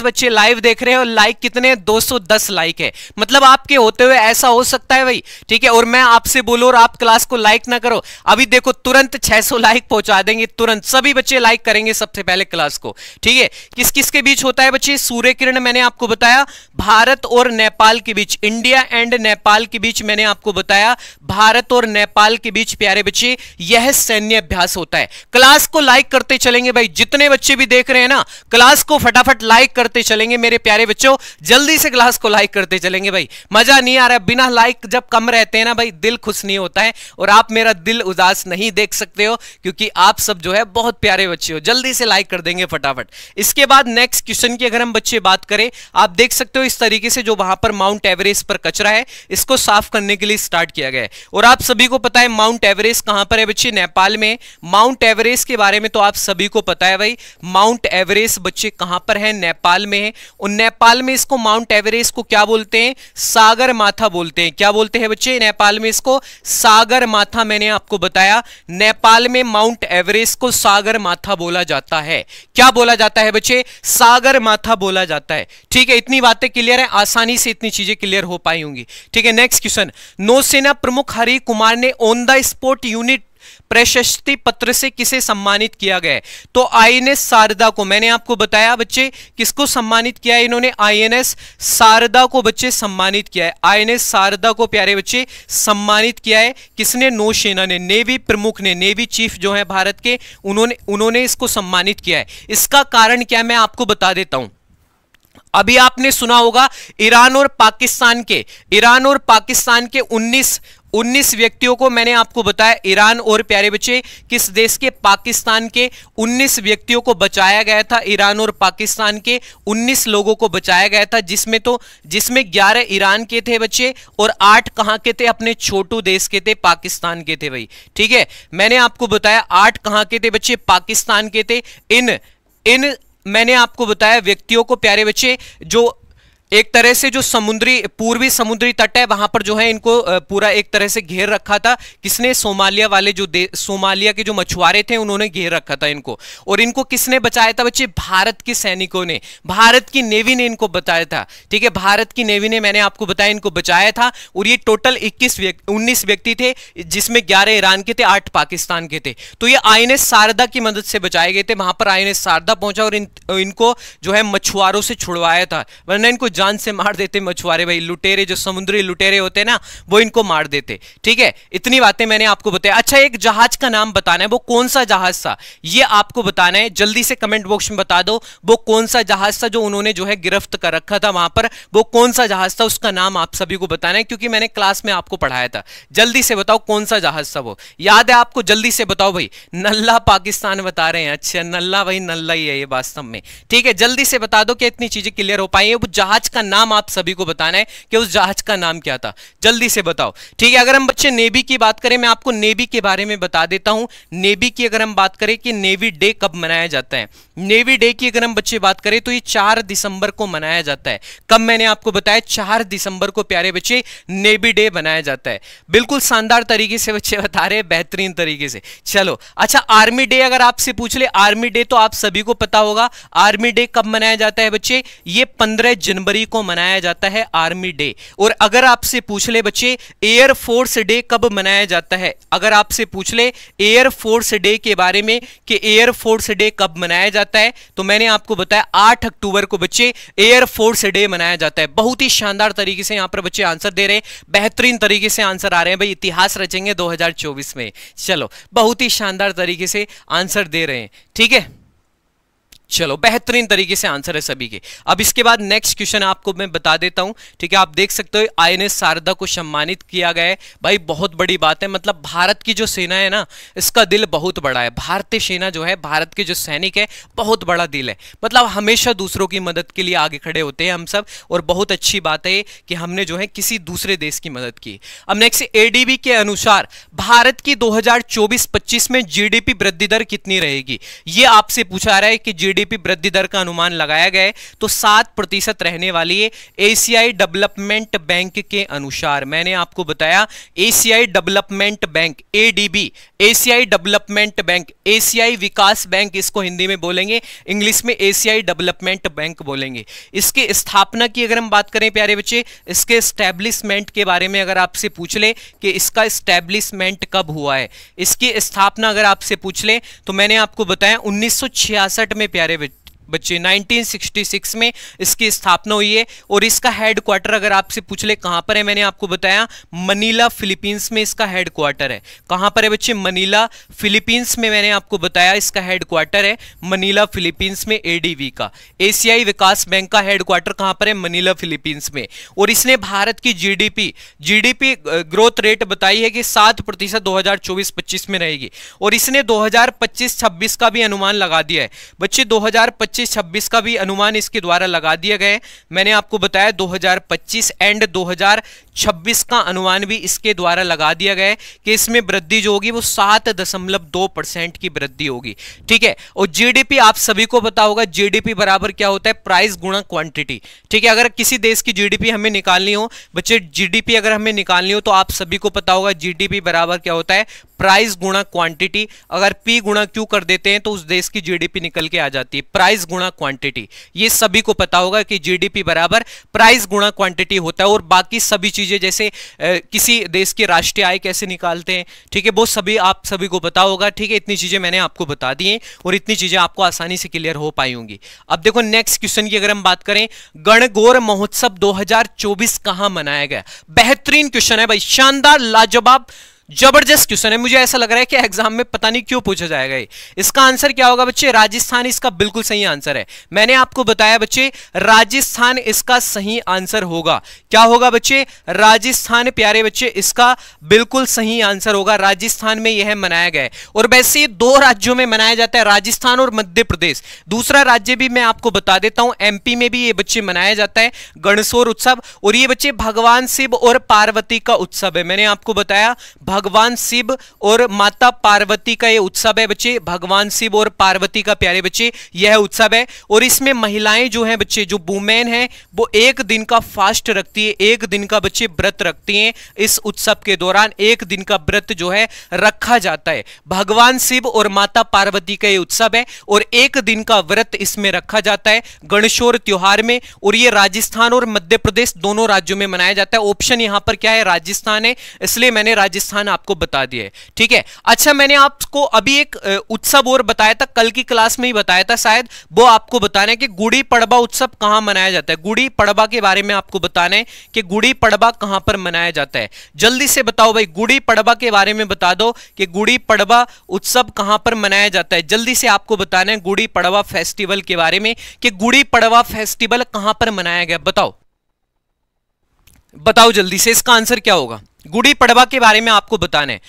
बच्चे लाइव देख रहे हैं और लाइक कितने दो दस लाइक है मतलब आपके होते हुए ऐसा हो सकता है भाई ठीक है और मैं आपसे बोलू और आप क्लास को लाइक ना करो अभी देखो तुरंत 600 लाइक पहुंचा देंगे तुरंत सभी बच्चे लाइक करेंगे सबसे पहले पहले क्लास को ठीक है किस किस के बीच होता है बच्चे सूर्य किरण मैंने आपको बताया भारत और नेपाल के बीच इंडिया एंड नेपाल के बीच मैंने आपको बताया भारत और नेपाल के बीच प्यारे बच्चे यह सैन्य अभ्यास होता है क्लास को लाइक करते चलेंगे भाई जितने बच्चे भी देख रहे हैं ना क्लास को फटाफट लाइक करते चलेंगे मेरे प्यारे बच्चों जल्दी से क्लास को लाइक करते चलेंगे भाई मजा नहीं आ रहा बिना लाइक जब कम रहते हैं ना भाई दिल खुश नहीं होता है और आप मेरा दिल उदास नहीं देख सकते हो क्योंकि आप सब जो है बहुत प्यारे बच्चे हो जल्दी से लाइक लाइक कर देंगे फटाफट इसके बाद नेक्स्ट क्वेश्चन की अगर हम बच्चे बात करें आप देख सकते हो इस तरीके से जो वहां पर माउंट एवरेस्ट पर कचरा है इसको साफ करने के लिए स्टार्ट किया गया है और आप सभी को पता है माउंट एवरेस्ट कहां पर है बच्चे नेपाल में माउंट एवरेस्ट के बारे में तो आप सभी को पता है भाई माउंट एवरेस्ट बच्चे कहां पर है नेपाल में है और नेपाल में इसको माउंट एवरेस्ट को क्या बोलते हैं सागर माथा बोलते हैं क्या बोलते हैं बच्चे नेपाल में इसको सागर माथा मैंने आपको बताया नेपाल में माउंट एवरेस्ट को सागर माथा बोला जाता है है क्या बोला जाता है बच्चे सागर माथा बोला जाता है ठीक है इतनी बातें क्लियर है आसानी से इतनी चीजें क्लियर हो पाई होंगी ठीक है नेक्स्ट क्वेश्चन नौसेना प्रमुख हरि कुमार ने ऑन द स्पॉट यूनिट प्रशस्ति पत्र से किसे सम्मानित किया गया है तो आईएनएस शारदा को मैंने आपको बताया बच्चे किसको सम्मानित किया है इन्होंने आईएनएस शारदा को बच्चे सम्मानित किया है आईएनएस शारदा को प्यारे बच्चे सम्मानित किया है किसने नौसेना ने नेवी प्रमुख ने नेवी चीफ जो है भारत के उन्होंने उन्होंने इसको सम्मानित किया है इसका कारण क्या मैं आपको बता देता हूं अभी आपने सुना होगा ईरान और पाकिस्तान के ईरान और पाकिस्तान के 19 व्यक्तियों को मैंने आपको बताया ईरान और प्यारे बच्चे किस देश के पाकिस्तान के 19 व्यक्तियों को बचाया गया था ईरान और पाकिस्तान के 19 लोगों को बचाया गया था जिसमें तो जिसमें 11 ईरान के थे बच्चे और 8 कहां के थे अपने छोटू देश के थे पाकिस्तान के थे भाई ठीक है मैंने आपको बताया आठ कहां के थे बच्चे पाकिस्तान के थे इन इन मैंने आपको बताया व्यक्तियों को प्यारे बच्चे जो एक तरह से जो समुद्री पूर्वी समुद्री तट है वहां पर जो है इनको पूरा एक तरह से घेर रखा था किसने सोमालिया वाले जो सोमालिया के जो मछुआरे थे उन्होंने घेर रखा था इनको और इनको किसने बचाया था बच्चे भारत के सैनिकों ने भारत की नेवी ने इनको बताया था ठीक है भारत की नेवी ने मैंने आपको बताया इनको बचाया था और ये टोटल इक्कीस उन्नीस व्यक्ति थे जिसमें ग्यारह ईरान के थे आठ पाकिस्तान के थे तो ये आई शारदा की मदद से बचाए गए थे वहां पर आई शारदा पहुंचा और इन, इनको जो है मछुआरों से छुड़वाया था वरना इनको जान से मार देते मछुआरे भाई लुटेरे जो समुद्री लुटेरे होते ना वो इनको मार देते ठीक है इतनी बातें मैंने आपको बताया अच्छा एक जहाज का नाम बताना है वो कौन सा जहाज था ये आपको बताना है जल्दी से कमेंट बॉक्स में बता दो वो कौन सा जहाज था जो उन्होंने जो है गिरफ्त कर रखा था वहां पर वो कौन सा जहाज था उसका नाम आप सभी को बताना है क्योंकि मैंने क्लास में आपको पढ़ाया था जल्दी से बताओ कौन सा जहाज था वो याद है आपको जल्दी से बताओ भाई नल्ला पाकिस्तान बता रहे हैं अच्छा नल्ला भाई नल्ला ही है ये वास्तव में ठीक है जल्दी से बता दो कि इतनी चीजें क्लियर हो पाई है वो जहाज जहाज का नाम आप सभी को बताना है कि उस जहाज का नाम क्या था जल्दी से बताओ ठीक है अगर हम बच्चे नेवी की बात करें मैं आपको नेवी के बारे में बता देता हूं नेवी की अगर हम बात करें कि नेवी डे कब मनाया जाता है नेवी डे की अगर हम बच्चे बात करें तो ये चार दिसंबर को मनाया जाता है कब मैंने आपको बताया चार दिसंबर को प्यारे बच्चे नेवी डे मनाया जाता है बिल्कुल शानदार तरीके से बच्चे बता रहे हैं बेहतरीन तरीके से चलो अच्छा आर्मी डे अगर आपसे पूछ ले आर्मी डे तो आप सभी को पता होगा आर्मी डे कब मनाया जाता है बच्चे ये पंद्रह जनवरी जनवरी को मनाया जाता है आर्मी डे और अगर आपसे पूछ ले बच्चे एयर फोर्स डे कब मनाया जाता है अगर आपसे पूछ ले एयर फोर्स डे के बारे में कि एयर फोर्स डे कब मनाया जाता है तो मैंने आपको बताया आठ अक्टूबर को बच्चे एयर फोर्स डे मनाया जाता है बहुत ही शानदार तरीके से यहां पर बच्चे आंसर दे रहे हैं बेहतरीन तरीके से आंसर आ रहे हैं भाई इतिहास रचेंगे दो में चलो बहुत ही शानदार तरीके से आंसर दे रहे हैं ठीक है चलो बेहतरीन तरीके से आंसर है सभी के अब इसके बाद नेक्स्ट क्वेश्चन आपको मैं बता देता हूं ठीक है आप देख सकते हो आई एन शारदा को सम्मानित किया गया है भाई बहुत बड़ी बात है मतलब भारत की जो सेना है ना इसका दिल बहुत बड़ा है भारतीय सेना जो है भारत के जो सैनिक है बहुत बड़ा दिल है मतलब हमेशा दूसरों की मदद के लिए आगे खड़े होते हैं हम सब और बहुत अच्छी बात है कि हमने जो है किसी दूसरे देश की मदद की अब नेक्स्ट एडीबी के अनुसार भारत की दो हजार में पी वृद्धि दर कितनी रहेगी ये आपसे पूछा रहा है कि जी जीडीपी वृद्धि दर का अनुमान लगाया गया तो सात प्रतिशत रहने वाली है एशियाई डेवलपमेंट बैंक के अनुसार मैंने आपको बताया एशियाई डेवलपमेंट बैंक एडीबी एशियाई डेवलपमेंट बैंक एशियाई विकास बैंक इसको हिंदी में बोलेंगे इंग्लिश में एशियाई डेवलपमेंट बैंक बोलेंगे इसके स्थापना की अगर हम बात करें प्यारे बच्चे इसके स्टैब्लिशमेंट के बारे में अगर आपसे पूछ ले कि इसका स्टैब्लिशमेंट कब हुआ है इसकी स्थापना अगर आपसे पूछ ले तो मैंने आपको बताया उन्नीस में प्यारे array with बच्चे 1966 में इसकी स्थापना हुई है और इसका हेडक्वार्टर अगर आपसे पूछ ले कहां पर है मैंने आपको बताया मनीला फिलीपींस में इसका हेडक्वार्टर है कहां पर है बच्चे मनीला फिलीपींस में मैंने आपको बताया इसका हेडक्वार्टर है मनीला फिलीपींस में एडीवी का एशियाई विकास बैंक का हेडक्वार्टर कहां पर है मनीला फिलीपींस में और इसने भारत की जीडीपी जीडीपी ग्रोथ रेट बताई है कि सात प्रतिशत दो में रहेगी और इसने दो हजार का भी अनुमान लगा दिया है बच्चे दो 2025 26 का भी अनुमान इसके द्वारा लगा दिया गया है मैंने आपको बताया 2025 एंड छब्बीस का अनुमान भी इसके द्वारा लगा दिया गया है कि इसमें वृद्धि जो होगी वो सात दशमलव दो परसेंट की वृद्धि होगी ठीक है और जीडीपी आप सभी को पता होगा जीडीपी बराबर क्या होता है प्राइस गुणा क्वांटिटी ठीक है अगर किसी देश की जीडीपी हमें निकालनी हो बच्चे जीडीपी अगर हमें निकालनी हो तो आप सभी को पता होगा जीडीपी बराबर क्या होता है प्राइस गुणा क्वांटिटी अगर पी गुणा क्यू कर देते हैं तो उस देश की जीडीपी निकल के आ जाती है प्राइस गुणा क्वांटिटी ये सभी को पता होगा कि जीडीपी बराबर प्राइस गुणा क्वांटिटी होता है और बाकी सभी चीज चीज़ें जैसे किसी देश की राष्ट्रीय आय कैसे निकालते हैं ठीक है वो सभी आप सभी को पता होगा ठीक है इतनी चीज़ें मैंने आपको बता दी हैं और इतनी चीज़ें आपको आसानी से क्लियर हो पाई होंगी अब देखो नेक्स्ट क्वेश्चन की अगर हम बात करें गणगौर महोत्सव दो कहां मनाया गया बेहतरीन क्वेश्चन है भाई शानदार लाजवाब जबरदस्त क्वेश्चन है मुझे ऐसा लग रहा है कि एग्जाम में पता नहीं क्यों पूछा जाएगा इसका आंसर क्या होगा बच्चे राजस्थान इसका बिल्कुल सही आंसर है मैंने आपको बताया बच्चे राजस्थान इसका सही आंसर होगा क्या होगा बच्चे राजस्थान प्यारे बच्चे इसका बिल्कुल सही आंसर होगा राजस्थान में यह मनाया गया और वैसे दो राज्यों में मनाया जाता है राजस्थान और मध्य प्रदेश दूसरा राज्य भी मैं आपको बता देता हूं एमपी में भी ये बच्चे मनाया जाता है गणसोर उत्सव और ये बच्चे भगवान शिव और पार्वती का उत्सव है मैंने आपको बताया भगवान शिव और माता पार्वती का ये उत्सव है बच्चे भगवान शिव और पार्वती का प्यारे बच्चे यह उत्सव है और इसमें महिलाएं जो हैं बच्चे जो वुमेन हैं वो एक दिन का फास्ट रखती है एक दिन का बच्चे व्रत रखती हैं इस उत्सव के दौरान एक दिन का व्रत जो है रखा जाता है भगवान शिव और माता पार्वती का ये उत्सव है और एक दिन का व्रत इसमें रखा जाता है गणेशोर त्योहार में और ये राजस्थान और मध्य प्रदेश दोनों राज्यों में मनाया जाता है ऑप्शन यहां पर क्या है राजस्थान है इसलिए मैंने राजस्थान समाधान आपको बता दिया है ठीक है अच्छा मैंने आपको अभी एक उत्सव और बताया था कल की क्लास में ही बताया था शायद वो आपको बताना है कि गुड़ी पड़वा उत्सव कहां मनाया जाता है गुड़ी पड़वा के बारे में आपको बताना है कि गुड़ी पड़वा कहां पर मनाया जाता है जल्दी से बताओ भाई गुड़ी पड़वा के बारे में बता दो कि गुड़ी पड़वा उत्सव कहां पर मनाया जाता है जल्दी से आपको बताना है गुड़ी पड़वा फेस्टिवल के बारे में कि गुड़ी पड़वा फेस्टिवल कहां पर मनाया गया बताओ बताओ जल्दी से इसका आंसर क्या होगा गुड़ी पड़वा के बारे में आपको बताना है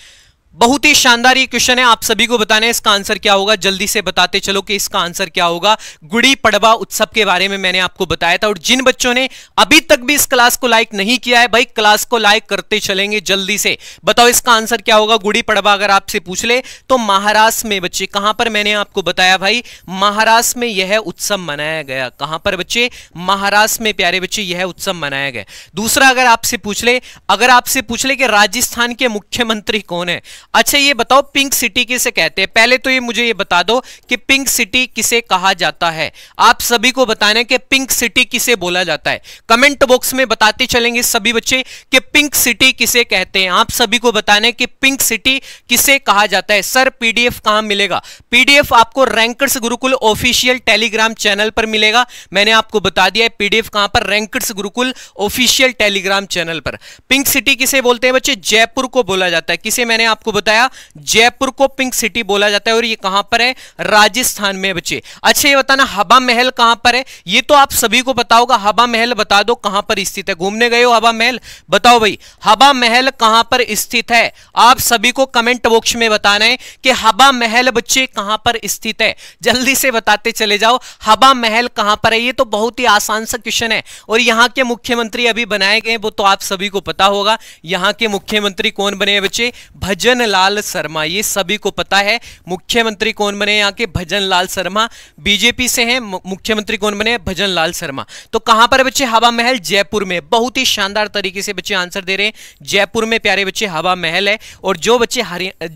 बहुत ही शानदार ये क्वेश्चन है आप सभी को बताना है इसका आंसर क्या होगा जल्दी से बताते चलो कि इसका आंसर क्या होगा गुड़ी पड़वा उत्सव के बारे में मैंने आपको बताया था और जिन बच्चों ने अभी तक भी इस क्लास को लाइक नहीं किया है भाई क्लास को लाइक करते चलेंगे जल्दी से बताओ इसका आंसर क्या होगा गुड़ी पड़वा अगर आपसे पूछ ले तो महाराष्ट्र में बच्चे कहां पर मैंने आपको बताया भाई महाराष्ट्र में यह उत्सव मनाया गया कहां पर बच्चे महाराष्ट्र में प्यारे बच्चे यह उत्सव मनाया गया दूसरा अगर आपसे पूछ ले अगर आपसे पूछ ले कि राजस्थान के मुख्यमंत्री कौन है अच्छा ये बताओ पिंक सिटी किसे कहते हैं पहले तो ये मुझे ये बता दो कि पिंक सिटी किसे कहा जाता है आप सभी को बताना कि पिंक सिटी किसे बोला जाता है कमेंट बॉक्स में बताते चलेंगे सभी बच्चे कि पिंक सिटी किसे कहते हैं आप सभी को बताना कि पिंक सिटी किसे कहा जाता है सर पीडीएफ कहां मिलेगा पीडीएफ आपको rankers Gurukul official telegram channel पर मिलेगा मैंने आपको बता दिया है पीडीएफ कहां पर rankers Gurukul official telegram channel पर पिंक सिटी किसे बोलते हैं बच्चे जयपुर को बोला जाता है किसे मैंने आपको बताया जयपुर को पिंक सिटी बोला जाता है और ये कहां पर है राजस्थान में बच्चे अच्छा ये बताना हवा महल कहां पर है ये तो आप सभी को बताओगा होगा हवा महल बता दो कहां पर स्थित है घूमने गए हो हवा महल बताओ भाई हवा महल कहां पर स्थित है आप सभी को कमेंट बॉक्स में बताना है कि हवा महल बच्चे कहां पर स्थित है जल्दी से बताते चले जाओ हवा महल कहां पर है ये तो बहुत ही आसान सा क्वेश्चन है और यहां के मुख्यमंत्री अभी बनाए गए वो तो आप सभी को पता होगा यहां के मुख्यमंत्री कौन बने बच्चे भजन भजन लाल शर्मा ये सभी को पता है मुख्यमंत्री कौन बने यहाँ के भजन लाल शर्मा बीजेपी से हैं मुख्यमंत्री कौन बने भजन लाल शर्मा तो कहां पर बच्चे हवा महल जयपुर में बहुत ही शानदार तरीके से बच्चे आंसर दे रहे हैं जयपुर में प्यारे बच्चे हवा महल है और जो बच्चे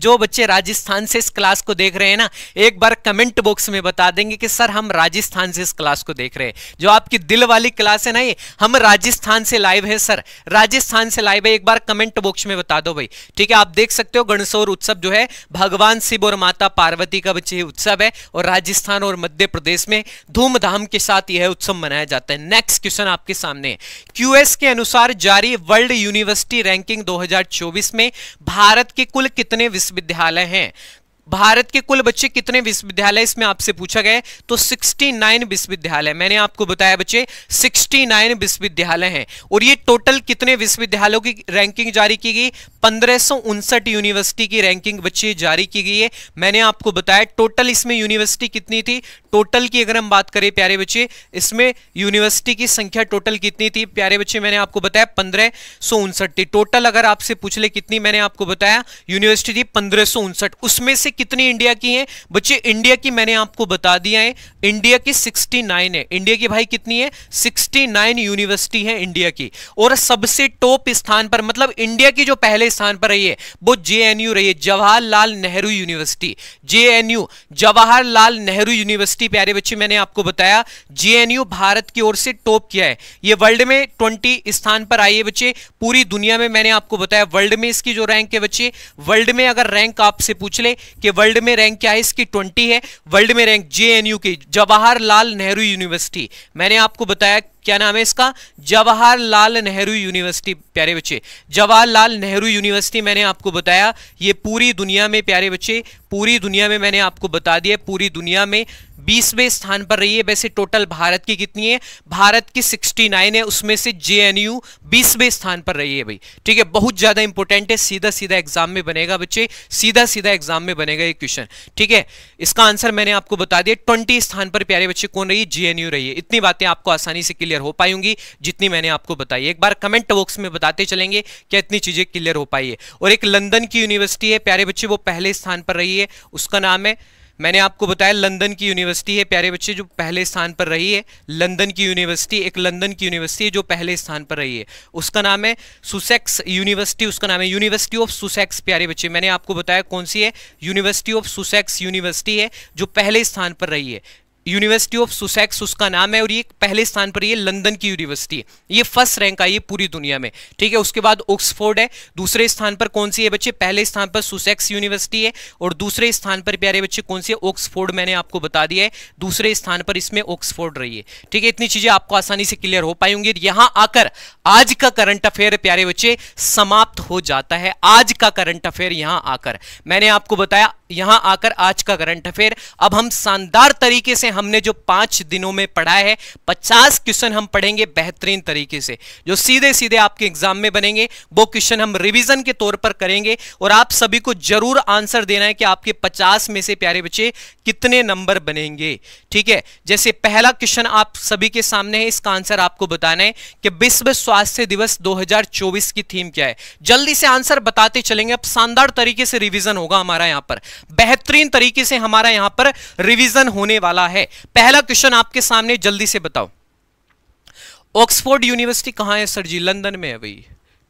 जो बच्चे राजस्थान से इस क्लास को देख रहे हैं ना एक बार कमेंट बॉक्स में बता देंगे कि सर हम राजस्थान से इस क्लास को देख रहे हैं जो आपकी दिल वाली क्लास है ना ये हम राजस्थान से लाइव है सर राजस्थान से लाइव है एक बार कमेंट बॉक्स में बता दो भाई ठीक है आप देख सकते हो गणसौर उत्सव जो है भगवान शिव और माता पार्वती का बच्चे उत्सव है और राजस्थान और मध्य प्रदेश में धूमधाम के साथ यह उत्सव मनाया जाता है नेक्स्ट क्वेश्चन आपके सामने क्यूएस के अनुसार जारी वर्ल्ड यूनिवर्सिटी रैंकिंग दो में भारत के कुल कितने विश्वविद्यालय हैं भारत के कुल बच्चे कितने विश्वविद्यालय इसमें आपसे पूछा गया तो 69 विश्वविद्यालय मैंने आपको बताया बच्चे 69 विश्वविद्यालय हैं और ये टोटल कितने विश्वविद्यालयों की रैंकिंग जारी की गई पंद्रह यूनिवर्सिटी की रैंकिंग बच्चे जारी की गई है मैंने आपको बताया टोटल इसमें यूनिवर्सिटी कितनी थी टोटल की अगर हम बात करें प्यारे बच्चे इसमें यूनिवर्सिटी की संख्या टोटल कितनी थी प्यारे बच्चे मैंने आपको बताया पंद्रह सौ उनसठ थी टोटल अगर आपसे पूछ ले कितनी मैंने आपको बताया यूनिवर्सिटी थी पंद्रह सौ उनसठ उसमें से कितनी इंडिया की है बच्चे इंडिया की मैंने आपको बता दिया है इंडिया की सिक्सटी नाइन है इंडिया की भाई कितनी है सिक्सटी नाइन यूनिवर्सिटी है इंडिया की और सबसे टॉप स्थान पर मतलब इंडिया की जो पहले स्थान पर रही है वो जे रही है जवाहरलाल नेहरू यूनिवर्सिटी जे जवाहरलाल नेहरू यूनिवर्सिटी यूनिवर्सिटी प्यारे बच्चे मैंने आपको बताया जेएनयू भारत की ओर से टॉप किया है ये वर्ल्ड में ट्वेंटी स्थान पर आई है बच्चे पूरी दुनिया में मैंने आपको बताया वर्ल्ड में इसकी जो रैंक है बच्चे वर्ल्ड में अगर रैंक आपसे पूछ ले कि वर्ल्ड में रैंक क्या है इसकी ट्वेंटी है वर्ल्ड में रैंक जे की जवाहरलाल नेहरू यूनिवर्सिटी मैंने आपको बताया क्या नाम है इसका जवाहरलाल नेहरू यूनिवर्सिटी प्यारे बच्चे जवाहरलाल नेहरू यूनिवर्सिटी मैंने आपको बताया ये पूरी दुनिया में प्यारे बच्चे पूरी दुनिया में मैंने आपको बता दिया पूरी दुनिया में बीसवें स्थान पर रही है वैसे टोटल भारत की कितनी है भारत की 69 है उसमें से जे एन यू बीसवें स्थान पर रही है भाई ठीक है बहुत ज़्यादा इंपॉर्टेंट है सीधा सीधा एग्जाम में बनेगा बच्चे सीधा सीधा एग्जाम में बनेगा ये क्वेश्चन ठीक है इसका आंसर मैंने आपको बता दिया ट्वेंटी स्थान पर प्यारे बच्चे कौन रही जे रही है इतनी बातें आपको आसानी से क्लियर हो पाएंगी जितनी मैंने आपको बताई एक बार कमेंट बॉक्स में बताते चलेंगे क्या इतनी चीज़ें क्लियर हो पाई है और एक लंदन की यूनिवर्सिटी है प्यारे बच्चे वो पहले स्थान पर रही है उसका नाम है मैंने आपको बताया लंदन की यूनिवर्सिटी है प्यारे बच्चे जो पहले स्थान पर रही है लंदन की यूनिवर्सिटी एक लंदन की यूनिवर्सिटी है जो पहले स्थान पर रही है उसका नाम है सुसेक्स यूनिवर्सिटी उसका नाम है यूनिवर्सिटी ऑफ सुसेक्स प्यारे बच्चे मैंने आपको बताया कौन सी है यूनिवर्सिटी ऑफ सुसेक्स यूनिवर्सिटी है जो पहले स्थान पर रही है यूनिवर्सिटी ऑफ सुसेक्स उसका नाम है और ये पहले स्थान पर ये लंदन की यूनिवर्सिटी है ये फर्स्ट रैंक आई है पूरी दुनिया में ठीक है उसके बाद ऑक्सफोर्ड है दूसरे स्थान पर कौन सी है बच्चे पहले स्थान पर सुसेक्स यूनिवर्सिटी है और दूसरे स्थान पर प्यारे बच्चे कौन सी है ऑक्सफोर्ड मैंने आपको बता दिया है दूसरे स्थान पर इसमें ऑक्सफोर्ड रही है ठीक है इतनी चीजें आपको आसानी से क्लियर हो पाएंगी यहां आकर आज का करंट अफेयर प्यारे बच्चे समाप्त हो जाता है आज का करंट अफेयर यहां आकर मैंने आपको बताया यहां आकर आज का करंट अफेयर अब हम शानदार तरीके से हमने जो पांच दिनों में पढ़ा है पचास क्वेश्चन हम पढ़ेंगे बेहतरीन तरीके से जो सीधे सीधे आपके एग्जाम में बनेंगे वो क्वेश्चन हम रिविजन के तौर पर करेंगे और आप सभी को जरूर आंसर देना है कि आपके पचास में से प्यारे बच्चे कितने नंबर बनेंगे ठीक है जैसे पहला क्वेश्चन आप सभी के सामने है इसका आंसर आपको बताना है कि विश्व स्वास्थ्य दिवस 2024 की थीम क्या है जल्दी से आंसर बताते चलेंगे अब शानदार तरीके से रिवीजन होगा हमारा यहां पर बेहतरीन तरीके से हमारा यहां पर रिवीजन होने वाला है है पहला क्वेश्चन आपके सामने जल्दी से बताओ ऑक्सफोर्ड यूनिवर्सिटी कहां है सर जी लंदन में है भाई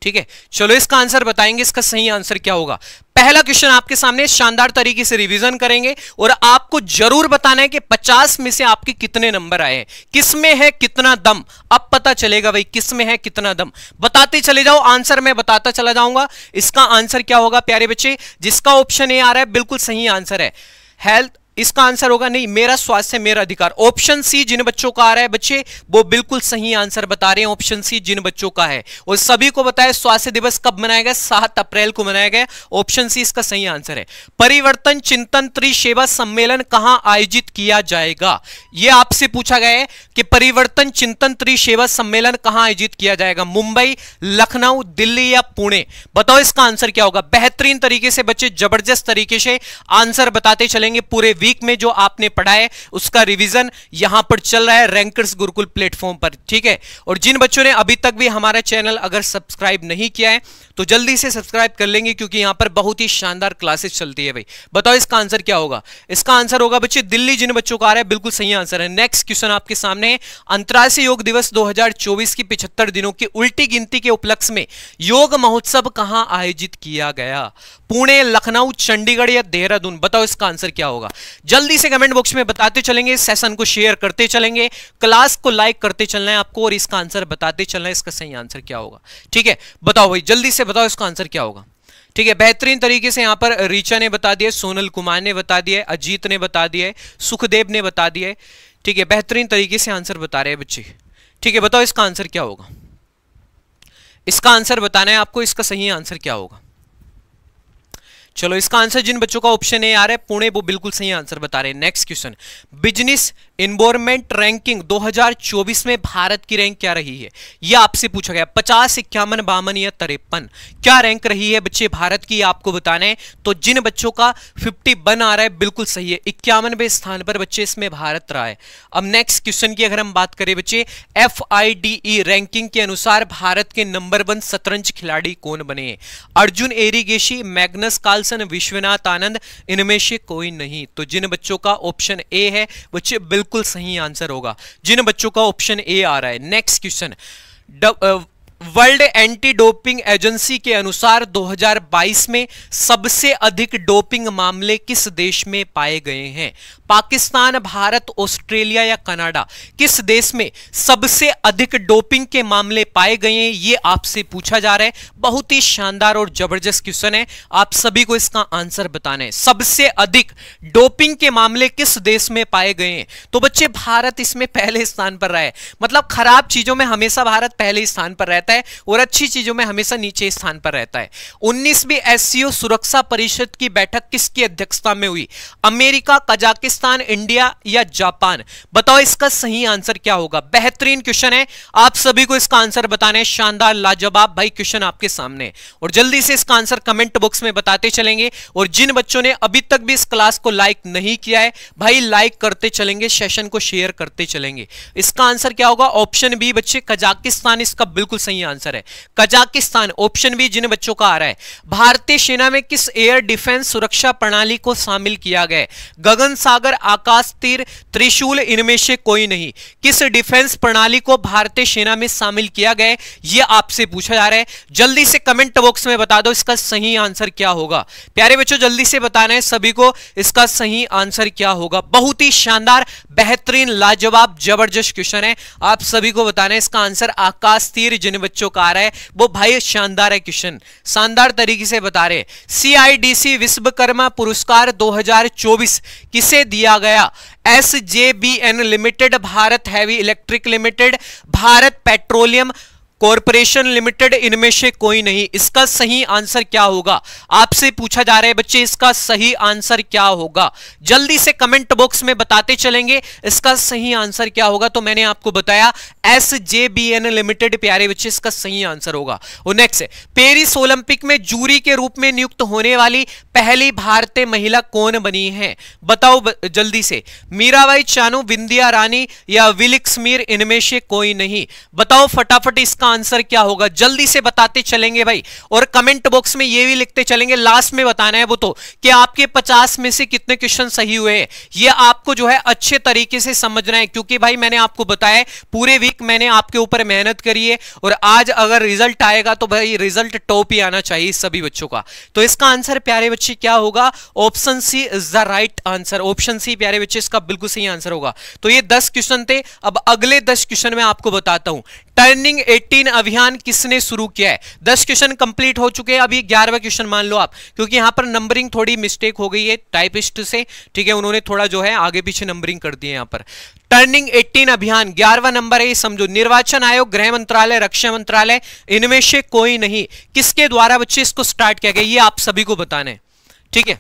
ठीक है चलो इसका आंसर बताएंगे इसका सही आंसर क्या होगा पहला क्वेश्चन आपके सामने शानदार तरीके से रिवीजन करेंगे और आपको जरूर बताना है कि 50 में से आपके कितने नंबर आए हैं किस में है कितना दम अब पता चलेगा भाई किस में है कितना दम बताते चले जाओ आंसर मैं बताता चला जाऊंगा इसका आंसर क्या होगा प्यारे बच्चे जिसका ऑप्शन ए आ रहा है बिल्कुल सही आंसर है हेल्थ इसका आंसर होगा नहीं मेरा स्वास्थ्य मेरा अधिकार ऑप्शन सी जिन बच्चों का आ रहा है बच्चे वो बिल्कुल सही आंसर बता रहे हैं ऑप्शन सी जिन बच्चों का है और सभी को बताया स्वास्थ्य दिवस कब मनाया गया सात अप्रैल को मनाया गया ऑप्शन सी इसका सही आंसर है परिवर्तन चिंतन त्रि सेवा सम्मेलन कहां आयोजित किया जाएगा यह आपसे पूछा गया है कि परिवर्तन चिंतन त्रि सेवा सम्मेलन कहां आयोजित किया जाएगा मुंबई लखनऊ दिल्ली या पुणे बताओ इसका आंसर क्या होगा बेहतरीन तरीके से बच्चे जबरदस्त तरीके से आंसर बताते चलेंगे पूरे वीक में जो आपने पढ़ा है उसका रिविजन यहां पर चल रहा है रैंकर्स गुरुकुल प्लेटफॉर्म पर ठीक है और जिन बच्चों ने अभी तक भी हमारा चैनल अगर सब्सक्राइब नहीं किया है तो जल्दी से सब्सक्राइब कर लेंगे क्योंकि यहां पर बहुत ही शानदार क्लासेस चलती है भाई बताओ इसका आंसर क्या होगा इसका आंसर होगा बच्चे दिल्ली जिन बच्चों का आ रहा है बिल्कुल सही आंसर है नेक्स्ट क्वेश्चन आपके सामने अंतर्राष्ट्रीय योग दिवस दो की पिछहत्तर दिनों की उल्टी गिनती के उपलक्ष्य में योग महोत्सव कहां आयोजित किया गया पुणे लखनऊ चंडीगढ़ या देहरादून बताओ इसका आंसर क्या होगा जल्दी से कमेंट बॉक्स में बताते चलेंगे सेशन को शेयर करते चलेंगे क्लास को लाइक करते चलना है आपको और इसका आंसर बताते चलना है इसका सही आंसर क्या होगा ठीक है बताओ भाई जल्दी से से बताओ इसका आंसर क्या होगा ठीक है बेहतरीन तरीके से यहां पर रीचा ने बता दिया सोनल कुमार ने बता दिया अजीत ने बता दिया सुखदेव ने बता दिया ठीक है बेहतरीन तरीके से आंसर बता रहे हैं बच्चे ठीक है बताओ इसका आंसर क्या होगा इसका आंसर बताना है आपको इसका सही आंसर क्या होगा चलो इसका आंसर जिन बच्चों का ऑप्शन ए आ रहा है पुणे वो बिल्कुल सही आंसर बता रहे हैं next question business environment ranking 2024 में भारत की रैंक क्या रही है यह आपसे पूछा गया पचास इक्यावन बावन या तिरपन क्या रैंक रही है बच्चे भारत की आपको बताना है तो जिन बच्चों का 51 आ रहा है बिल्कुल सही है इक्यावनवे स्थान पर बच्चे इसमें भारत रहा है अब नेक्स्ट क्वेश्चन की अगर हम बात करें बच्चे एफ रैंकिंग e के अनुसार भारत के नंबर वन शतरंज खिलाड़ी कौन बने अर्जुन एरीगेशी मैग्नस कार्लसन विश्वनाथ आनंद इनमें से कोई नहीं तो जिन बच्चों का ऑप्शन ए है बच्चे बिल्कुल बिल्कुल सही आंसर होगा जिन बच्चों का ऑप्शन ए आ रहा है next question world anti doping agency के अनुसार 2022 में सबसे अधिक डोपिंग मामले किस देश में पाए गए हैं पाकिस्तान भारत ऑस्ट्रेलिया या कनाडा किस देश में सबसे अधिक डोपिंग के मामले पाए गए हैं ये आपसे पूछा जा रहा है बहुत ही शानदार और जबरदस्त क्वेश्चन है आप सभी को इसका आंसर बताना है सबसे अधिक डोपिंग के मामले किस देश में पाए गए हैं तो बच्चे भारत इसमें पहले स्थान पर रहा है मतलब खराब चीजों में हमेशा भारत पहले स्थान पर रहता है रहता है और अच्छी चीजों में हमेशा नीचे स्थान पर रहता है उन्नीसवीं एस सुरक्षा परिषद की बैठक किसकी अध्यक्षता में हुई अमेरिका कजाकिस्तान इंडिया या जापान बताओ इसका सही आंसर क्या होगा बेहतरीन क्वेश्चन है आप सभी को इसका आंसर बताने शानदार लाजवाब भाई क्वेश्चन आपके सामने और जल्दी से इसका आंसर कमेंट बॉक्स में बताते चलेंगे और जिन बच्चों ने अभी तक भी इस क्लास को लाइक नहीं किया है भाई लाइक करते चलेंगे सेशन को शेयर करते चलेंगे इसका आंसर क्या होगा ऑप्शन बी बच्चे कजाकिस्तान इसका बिल्कुल सही सही आंसर है कजाकिस्तान ऑप्शन भी जिन बच्चों का आ रहा है भारतीय सेना में किस एयर डिफेंस सुरक्षा प्रणाली को शामिल किया गया गगन सागर आकाश तीर त्रिशूल इनमें से कोई नहीं किस डिफेंस प्रणाली को भारतीय सेना में शामिल किया गया यह आपसे पूछा जा रहा है जल्दी से कमेंट बॉक्स में बता दो इसका सही आंसर क्या होगा प्यारे बच्चों जल्दी से बताना है सभी को इसका सही आंसर क्या होगा बहुत ही शानदार बेहतरीन लाजवाब जबरदस्त क्वेश्चन है आप सभी को बताना है इसका आंसर आकाश तीर जिन बच्चों का आ रहा है वो भाई शानदार है क्वेश्चन शानदार तरीके से बता रहे सीआईडीसी विश्वकर्मा पुरस्कार 2024 किसे दिया गया S limited Bharat heavy electric limited Bharat petroleum corporation limited इनमें से कोई नहीं इसका सही आंसर क्या होगा आपसे पूछा जा रहा है बच्चे इसका सही आंसर क्या होगा जल्दी से कमेंट बॉक्स में बताते चलेंगे इसका सही आंसर क्या होगा तो मैंने आपको बताया S J B N limited प्यारे बच्चे इसका सही आंसर होगा और नेक्स्ट पेरिस ओलंपिक में जूरी के रूप में नियुक्त होने वाली पहली भारतीय महिला कौन बनी है बताओ जल्दी से मीराबाई चानू विंदिया रानी या मीर इनमें से कोई नहीं बताओ फटाफट इसका आंसर क्या होगा जल्दी से बताते चलेंगे भाई और कमेंट बॉक्स में ये भी लिखते चलेंगे लास्ट में बताना है वो तो कि आपके पचास में से कितने क्वेश्चन सही हुए हैं ये आपको जो है अच्छे तरीके से समझना है क्योंकि भाई मैंने आपको बताया पूरे वीक मैंने आपके ऊपर मेहनत करी है और आज अगर रिजल्ट आएगा तो भाई रिजल्ट टॉप ही आना चाहिए सभी बच्चों का तो इसका आंसर प्यारे बच्चों बच्चे क्या होगा option C is the right answer option C प्यारे बच्चे इसका बिल्कुल सही आंसर होगा तो ये दस क्वेश्चन थे अब अगले दस क्वेश्चन में आपको बताता हूं टर्निंग 18 अभियान किसने शुरू किया है दस क्वेश्चन कंप्लीट हो चुके हैं अभी ग्यारहवा क्वेश्चन मान लो आप क्योंकि यहां पर नंबरिंग थोड़ी मिस्टेक हो गई है टाइपिस्ट से ठीक है उन्होंने थोड़ा जो है आगे पीछे नंबरिंग कर दी है यहां पर टर्निंग 18 अभियान ग्यारहवा नंबर है ये समझो निर्वाचन आयोग गृह मंत्रालय रक्षा मंत्रालय इनमें से कोई नहीं किसके द्वारा बच्चे इसको स्टार्ट किया गया ये आप सभी को बताने है ठीक है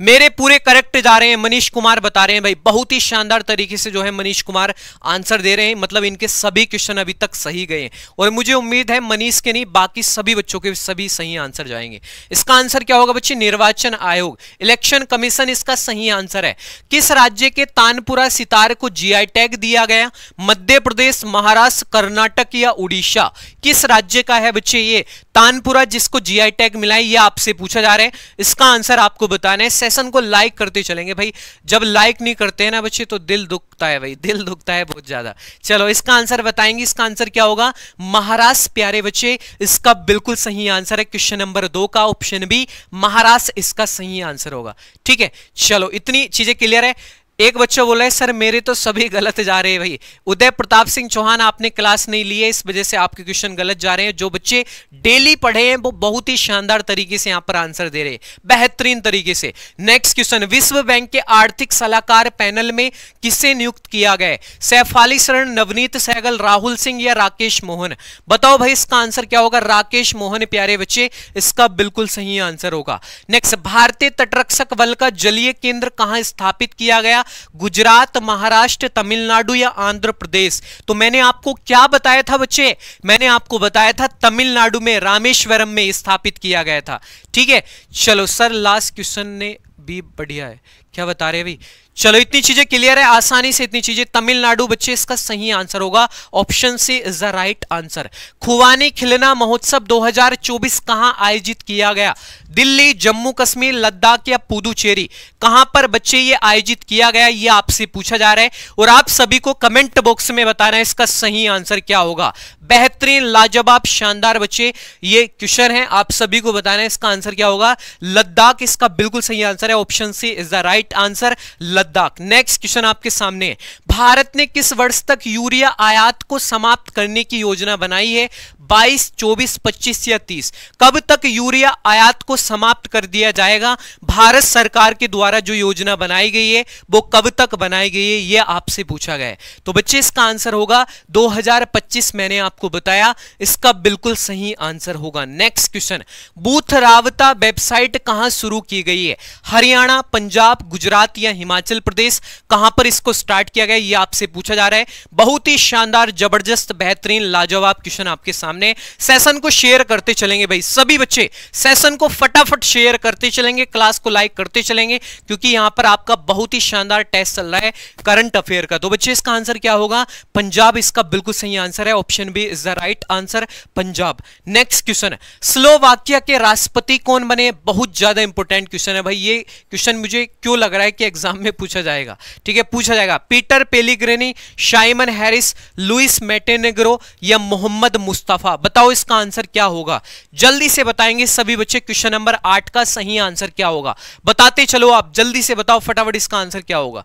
मेरे पूरे करेक्ट जा रहे हैं मनीष कुमार बता रहे हैं भाई बहुत ही शानदार तरीके से जो है मनीष कुमार आंसर दे रहे हैं मतलब इनके सभी क्वेश्चन अभी तक सही गए हैं और मुझे उम्मीद है मनीष के नहीं बाकी सभी बच्चों के सभी सही आंसर जाएंगे इसका आंसर क्या होगा बच्चे निर्वाचन आयोग इलेक्शन कमीशन इसका सही आंसर है किस राज्य के तानपुरा सितार को जी टैग दिया गया मध्य प्रदेश महाराष्ट्र कर्नाटक या उड़ीसा किस राज्य का है बच्चे ये तानपुरा जिसको जी टैग मिला है ये आपसे पूछा जा रहा है इसका आंसर आपको बताना है सेशन को लाइक करते चलेंगे भाई जब लाइक नहीं करते हैं ना बच्चे तो दिल दुखता है भाई दिल दुखता है बहुत ज़्यादा चलो इसका आंसर बताएंगे इसका आंसर क्या होगा महाराष्ट्र प्यारे बच्चे इसका बिल्कुल सही आंसर है क्वेश्चन नंबर दो का ऑप्शन बी महाराष्ट्र इसका सही आंसर होगा ठीक है चलो इतनी चीज़ें क्लियर है एक बच्चा बोला है सर मेरे तो सभी गलत जा रहे हैं भाई उदय प्रताप सिंह चौहान आपने क्लास नहीं ली है इस वजह से आपके क्वेश्चन गलत जा रहे हैं जो बच्चे डेली पढ़े हैं वो बहुत ही शानदार तरीके से यहां पर आंसर दे रहे हैं बेहतरीन तरीके से नेक्स्ट क्वेश्चन विश्व बैंक के आर्थिक सलाहकार पैनल में किसे नियुक्त किया गया सैफाली शरण नवनीत सहगल राहुल सिंह या राकेश मोहन बताओ भाई इसका आंसर क्या होगा राकेश मोहन प्यारे बच्चे इसका बिल्कुल सही आंसर होगा नेक्स्ट भारतीय तटरक्षक बल का जलीय केंद्र कहां स्थापित किया गया गुजरात महाराष्ट्र तमिलनाडु या आंध्र प्रदेश तो मैंने आपको क्या बताया था बच्चे मैंने आपको बताया था तमिलनाडु में रामेश्वरम में स्थापित किया गया था ठीक है चलो सर लास्ट क्वेश्चन ने भी बढ़िया है क्या बता रहे भाई चलो इतनी चीजें क्लियर है आसानी से इतनी चीजें तमिलनाडु बच्चे इसका सही आंसर होगा option C is the right answer खुवानी खिलना महोत्सव 2024 कहां आयोजित किया गया दिल्ली जम्मू कश्मीर लद्दाख या पुदुचेरी कहां पर बच्चे ये आयोजित किया गया ये आपसे पूछा जा रहा है और आप सभी को कमेंट बॉक्स में बताना है इसका सही आंसर क्या होगा बेहतरीन लाजवाब शानदार बच्चे ये क्वेश्चन है आप सभी को बताना है इसका आंसर क्या होगा लद्दाख इसका बिल्कुल सही आंसर है option C is the right answer Ladakh next question आपके सामने है भारत ने किस वर्ष तक यूरिया आयात को समाप्त करने की योजना बनाई है 22, 24, 25 या 30 कब तक यूरिया आयात को समाप्त कर दिया जाएगा भारत सरकार के द्वारा जो योजना बनाई गई है वो कब तक बनाई गई है यह आपसे पूछा गया है तो बच्चे इसका आंसर होगा 2025 मैंने आपको बताया इसका बिल्कुल सही आंसर होगा नेक्स्ट क्वेश्चन बूथ रावता वेबसाइट कहां शुरू की गई है हरियाणा पंजाब गुजरात या हिमाचल हिमाचल प्रदेश कहां पर इसको स्टार्ट किया गया यह आपसे पूछा जा रहा है बहुत ही शानदार जबरदस्त बेहतरीन लाजवाब क्वेश्चन आपके सामने सेशन को शेयर करते चलेंगे भाई सभी बच्चे सेशन को फटाफट शेयर करते चलेंगे क्लास को लाइक करते चलेंगे क्योंकि यहां पर आपका बहुत ही शानदार टेस्ट चल रहा है करंट अफेयर का तो बच्चे इसका आंसर क्या होगा पंजाब इसका बिल्कुल सही आंसर है option B is the right answer Punjab next question Slovakia के राष्ट्रपति कौन बने बहुत ज्यादा इंपोर्टेंट क्वेश्चन है भाई ये क्वेश्चन मुझे क्यों लग रहा है कि एग्जाम में पूछा जाएगा ठीक है पूछा जाएगा Peter Pellegrini Simon Harris Luis Montenegro या मोहम्मद मुस्तफ़ा बताओ इसका आंसर क्या होगा जल्दी से बताएंगे सभी बच्चे क्वेश्चन नंबर आठ का सही आंसर क्या होगा बताते चलो आप जल्दी से बताओ फटाफट इसका आंसर क्या होगा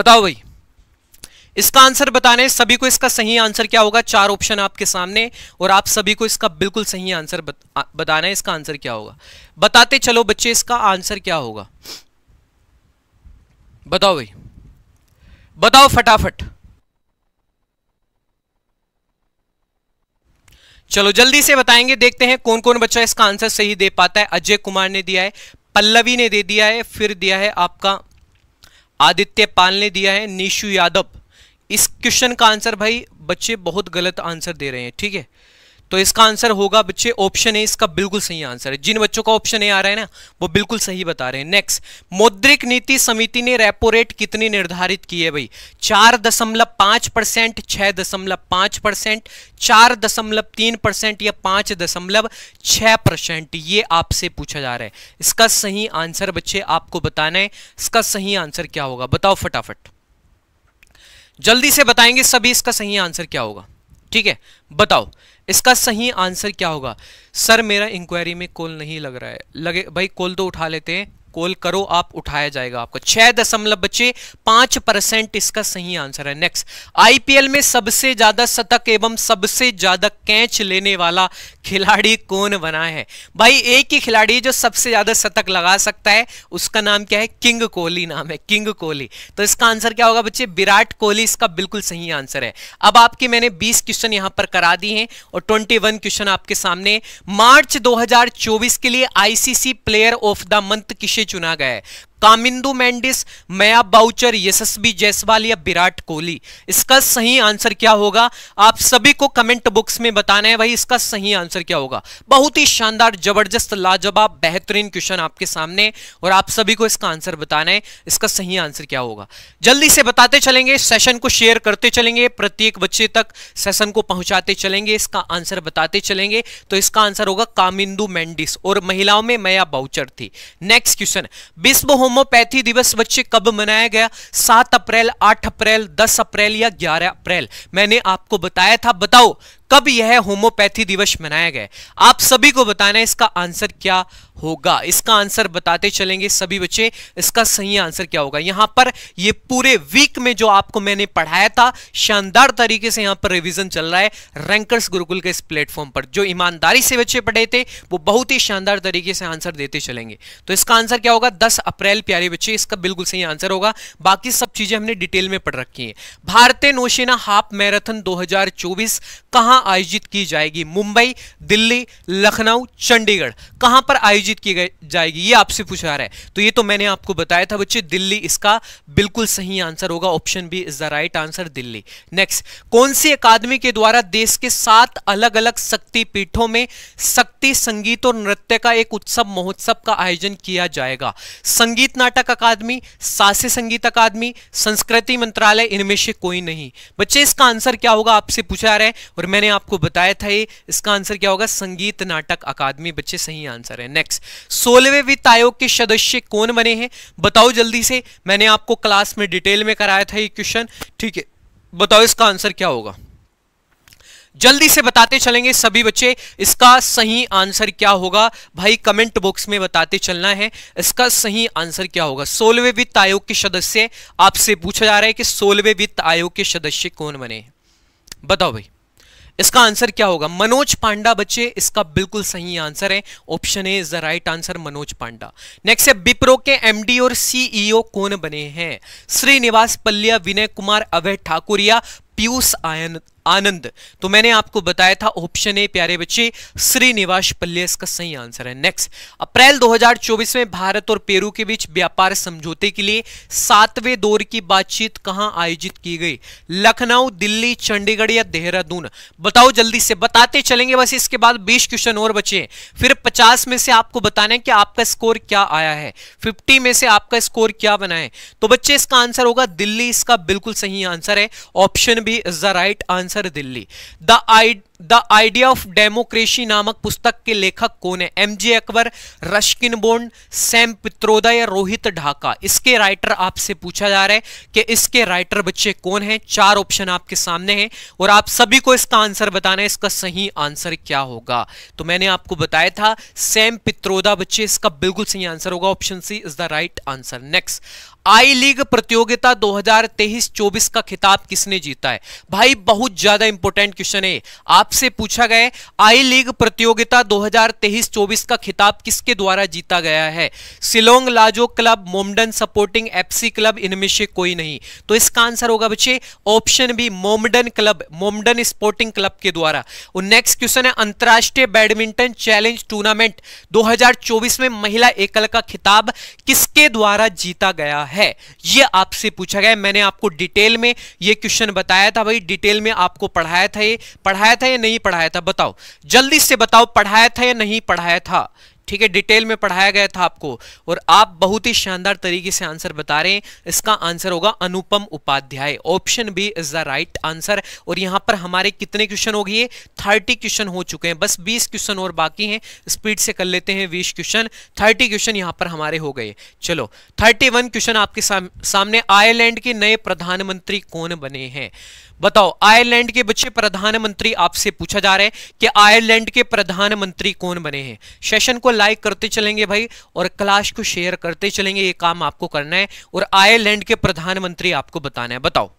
बताओ भाई इसका आंसर बताने सभी को इसका सही आंसर क्या होगा चार ऑप्शन आपके सामने और आप सभी को इसका बिल्कुल सही आंसर बताना है इसका आंसर क्या होगा बताते चलो बच्चे इसका आंसर क्या होगा बताओ भाई बताओ फटाफट चलो जल्दी से बताएंगे देखते हैं कौन कौन बच्चा इसका आंसर सही दे पाता है अजय कुमार ने दिया है पल्लवी ने दे दिया है फिर दिया है आपका आदित्य पाल ने दिया है निशु यादव इस क्वेश्चन का आंसर भाई बच्चे बहुत गलत आंसर दे रहे हैं ठीक है तो इसका आंसर होगा बच्चे ऑप्शन ए इसका बिल्कुल सही आंसर है जिन बच्चों का ऑप्शन ए आ रहा है ना वो बिल्कुल सही बता रहे हैं नेक्स्ट मौद्रिक नीति समिति ने रेपो रेट कितनी निर्धारित की है भाई चार दशमलव पांच परसेंट छह दशमलव पांच परसेंट चार दशमलव तीन परसेंट या पांच दशमलव छह परसेंट ये आपसे पूछा जा रहा है इसका सही आंसर बच्चे आपको बताना है इसका सही आंसर क्या होगा बताओ फटाफट जल्दी से बताएंगे सभी इसका सही आंसर क्या होगा ठीक है बताओ इसका सही आंसर क्या होगा सर मेरा इंक्वायरी में कॉल नहीं लग रहा है लगे भाई कॉल तो उठा लेते हैं कॉल करो आप उठाया जाएगा आपको छह दशमलव बचे पांच परसेंट इसका सही आंसर है नेक्स्ट आईपीएल में सबसे ज्यादा शतक एवं सबसे ज्यादा कैच लेने वाला खिलाड़ी कौन बना है भाई एक ही खिलाड़ी जो सबसे ज्यादा शतक लगा सकता है उसका नाम क्या है किंग कोहली नाम है किंग कोहली तो इसका आंसर क्या होगा बच्चे विराट कोहली इसका बिल्कुल सही आंसर है अब आपके मैंने 20 क्वेश्चन यहां पर करा दी हैं और 21 क्वेश्चन आपके सामने मार्च 2024 के लिए ICC player of the month किसे चुना गया है कामिंदू मेंडिस मया बाउचर यशस्वी जयसवाल या विराट कोहली इसका सही आंसर क्या होगा आप सभी को कमेंट बॉक्स में बताना है भाई इसका सही आंसर क्या होगा बहुत ही शानदार जबरदस्त लाजवाब बेहतरीन क्वेश्चन आपके सामने और आप सभी को इसका आंसर बताना है इसका सही आंसर क्या होगा जल्दी से बताते चलेंगे सेशन को शेयर करते चलेंगे प्रत्येक बच्चे तक सेशन को पहुंचाते चलेंगे इसका आंसर बताते चलेंगे तो इसका आंसर होगा कामिंदू मेंडिस और महिलाओं में मया बाउचर थी नेक्स्ट क्वेश्चन विश्व होम्योपैथी दिवस बच्चे कब मनाया गया सात अप्रैल आठ अप्रैल दस अप्रैल या ग्यारह अप्रैल मैंने आपको बताया था बताओ कब यह होम्योपैथी दिवस मनाया गया आप सभी को बताना इसका आंसर क्या होगा इसका आंसर बताते चलेंगे सभी बच्चे इसका सही आंसर क्या होगा यहां पर ये पूरे वीक में जो आपको मैंने पढ़ाया था शानदार तरीके से यहां पर रिवीजन चल रहा है रैंकर्स गुरुकुल के इस प्लेटफॉर्म पर जो ईमानदारी से बच्चे पढ़े थे वो बहुत ही शानदार तरीके से आंसर देते चलेंगे तो इसका आंसर क्या होगा दस अप्रैल प्यारे बच्चे इसका बिल्कुल सही आंसर होगा बाकी सब चीजें हमने डिटेल में पढ़ रखी है भारतीय नौसेना हाफ मैराथन दो हजार कहां कहां आयोजित की जाएगी मुंबई दिल्ली लखनऊ चंडीगढ़ कहां पर आयोजित की जाएगी ये आपसे पूछा रहा है तो ये तो मैंने आपको बताया था बच्चे दिल्ली इसका बिल्कुल सही आंसर होगा option B is the right answer Delhi next कौन सी अकादमी के द्वारा देश के सात अलग अलग शक्ति पीठों में शक्ति संगीत और नृत्य का एक उत्सव महोत्सव का आयोजन किया जाएगा संगीत नाटक अकादमी शास्त्रीय संगीत अकादमी संस्कृति मंत्रालय इनमें से कोई नहीं बच्चे इसका आंसर क्या होगा आपसे पूछा रहा है और मैंने मैंने आपको बताया था ये इसका आंसर क्या होगा संगीत नाटक अकादमी बच्चे सही आंसर है नेक्स्ट सोलहवें वित्त आयोग के सदस्य कौन बने हैं बताओ जल्दी से मैंने आपको क्लास में डिटेल में कराया था ये क्वेश्चन ठीक है बताओ इसका आंसर क्या होगा जल्दी से बताते चलेंगे सभी बच्चे इसका सही आंसर क्या होगा भाई कमेंट बॉक्स में बताते चलना है इसका सही आंसर क्या होगा सोलहवें वित्त आयोग के सदस्य आपसे पूछा जा रहा है कि सोलहवें वित्त आयोग के सदस्य कौन बने बताओ भाई इसका आंसर क्या होगा मनोज पांडा बच्चे इसका बिल्कुल सही आंसर है option A is the right answer Manoj Panda next है बिप्रो के एमडी और सीईओ e कौन बने हैं श्रीनिवास पल्लिया विनय कुमार अभय ठाकुरिया पीयूष आयन आनंद तो मैंने आपको बताया था ऑप्शन ए प्यारे बच्चे श्रीनिवास पल्ले इसका सही आंसर है नेक्स्ट अप्रैल 2024 में भारत और पेरू के बीच व्यापार समझौते के लिए सातवें दौर की बातचीत कहां आयोजित की गई लखनऊ दिल्ली चंडीगढ़ या देहरादून बताओ जल्दी से बताते चलेंगे बस इसके बाद बीस क्वेश्चन और बचे फिर पचास में से आपको बताने है कि आपका स्कोर क्या आया है फिफ्टी में से आपका स्कोर क्या बना है तो बच्चे इसका आंसर होगा दिल्ली इसका बिल्कुल सही आंसर है option B is the right answer answer Delhi the I the idea of democracy नामक पुस्तक के लेखक कौन है M J Akbar Ruskin Bond Sam Pitroda Rohit Dhaka इसके राइटर आपसे पूछा जा रहा है कि इसके राइटर बच्चे कौन हैं चार ऑप्शन आपके सामने हैं और आप सभी को इसका आंसर बताना है इसका सही आंसर क्या होगा तो मैंने आपको बताया था सैम पित्रोदा बच्चे इसका बिल्कुल सही आंसर होगा option C is the right answer next I league प्रतियोगिता 2023-24 का खिताब किसने जीता है भाई बहुत ज्यादा इंपॉर्टेंट क्वेश्चन है आप आपसे पूछा गया आई लीग प्रतियोगिता 2023-24 का खिताब किसके द्वारा जीता गया है Shillong Lajong club Mohammedan sporting FC club इनमें से कोई नहीं तो इसका आंसर होगा बच्चे option B Mohammedan club Mohammedan sporting club के द्वारा और नेक्स्ट क्वेश्चन है अंतर्राष्ट्रीय बैडमिंटन चैलेंज टूर्नामेंट दो में महिला एकल का खिताब किसके द्वारा जीता गया है यह आपसे पूछा गया मैंने आपको डिटेल में यह क्वेश्चन बताया था भाई डिटेल में आपको पढ़ाया था ये पढ़ाया था ये या नहीं पढ़ाया था बताओ जल्दी से बताओ पढ़ाया था या नहीं पढ़ाया था ठीक है डिटेल में पढ़ाया गया था आपको और आप बहुत ही शानदार तरीके से आंसर बता रहे हैं इसका आंसर होगा Anupam Upadhyay option B is the right answer और यहां पर हमारे कितने क्वेश्चन हो गए थर्टी क्वेश्चन हो चुके हैं बस बीस क्वेश्चन और बाकी हैं स्पीड से कर लेते हैं बीस क्वेश्चन थर्टी क्वेश्चन यहां पर हमारे हो गए चलो थर्टी क्वेश्चन आपके साम, सामने आयरलैंड के नए प्रधानमंत्री कौन बने हैं बताओ आयरलैंड के बच्चे प्रधानमंत्री आपसे पूछा जा रहा है कि आयरलैंड के प्रधानमंत्री कौन बने हैं सेशन को लाइक करते चलेंगे भाई और क्लास को शेयर करते चलेंगे ये काम आपको करना है और आयरलैंड के प्रधानमंत्री आपको बताना है बताओ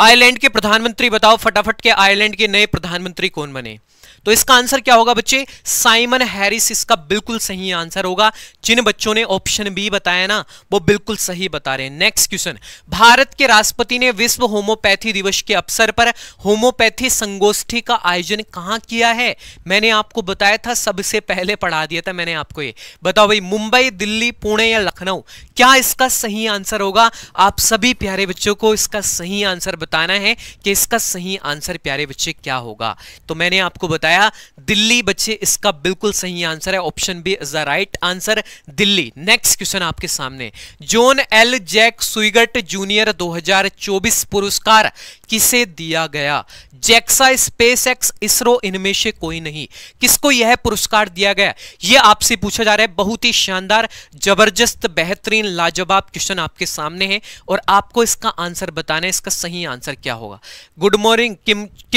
आयरलैंड के प्रधानमंत्री बताओ फटाफट के आयरलैंड के नए प्रधानमंत्री कौन बने तो इसका आंसर क्या होगा बच्चे साइमन हैरिस इसका बिल्कुल सही आंसर होगा जिन बच्चों ने ऑप्शन बी बताया ना वो बिल्कुल सही बता रहे हैं नेक्स्ट क्वेश्चन भारत के राष्ट्रपति ने विश्व होम्योपैथी दिवस के अवसर पर होम्योपैथी संगोष्ठी का आयोजन कहां किया है मैंने आपको बताया था सबसे पहले पढ़ा दिया था मैंने आपको ये बताओ भाई मुंबई दिल्ली पुणे या लखनऊ क्या इसका सही आंसर होगा आप सभी प्यारे बच्चों को इसका सही आंसर बताना है कि इसका सही आंसर प्यारे बच्चे क्या होगा तो मैंने आपको बताया बताया दिल्ली बच्चे इसका बिल्कुल सही आंसर है option B is the right answer Delhi next question आपके सामने जोन एल जैक सुइगट जूनियर 2024 पुरस्कार किसे दिया गया जैक्सा स्पेस एक्स इसरो इनमें से कोई नहीं किसको यह पुरस्कार दिया गया यह आपसे पूछा जा रहा है बहुत ही शानदार जबरदस्त बेहतरीन लाजवाब क्वेश्चन आपके सामने है और आपको इसका आंसर बताना है इसका सही आंसर क्या होगा गुड मॉर्निंग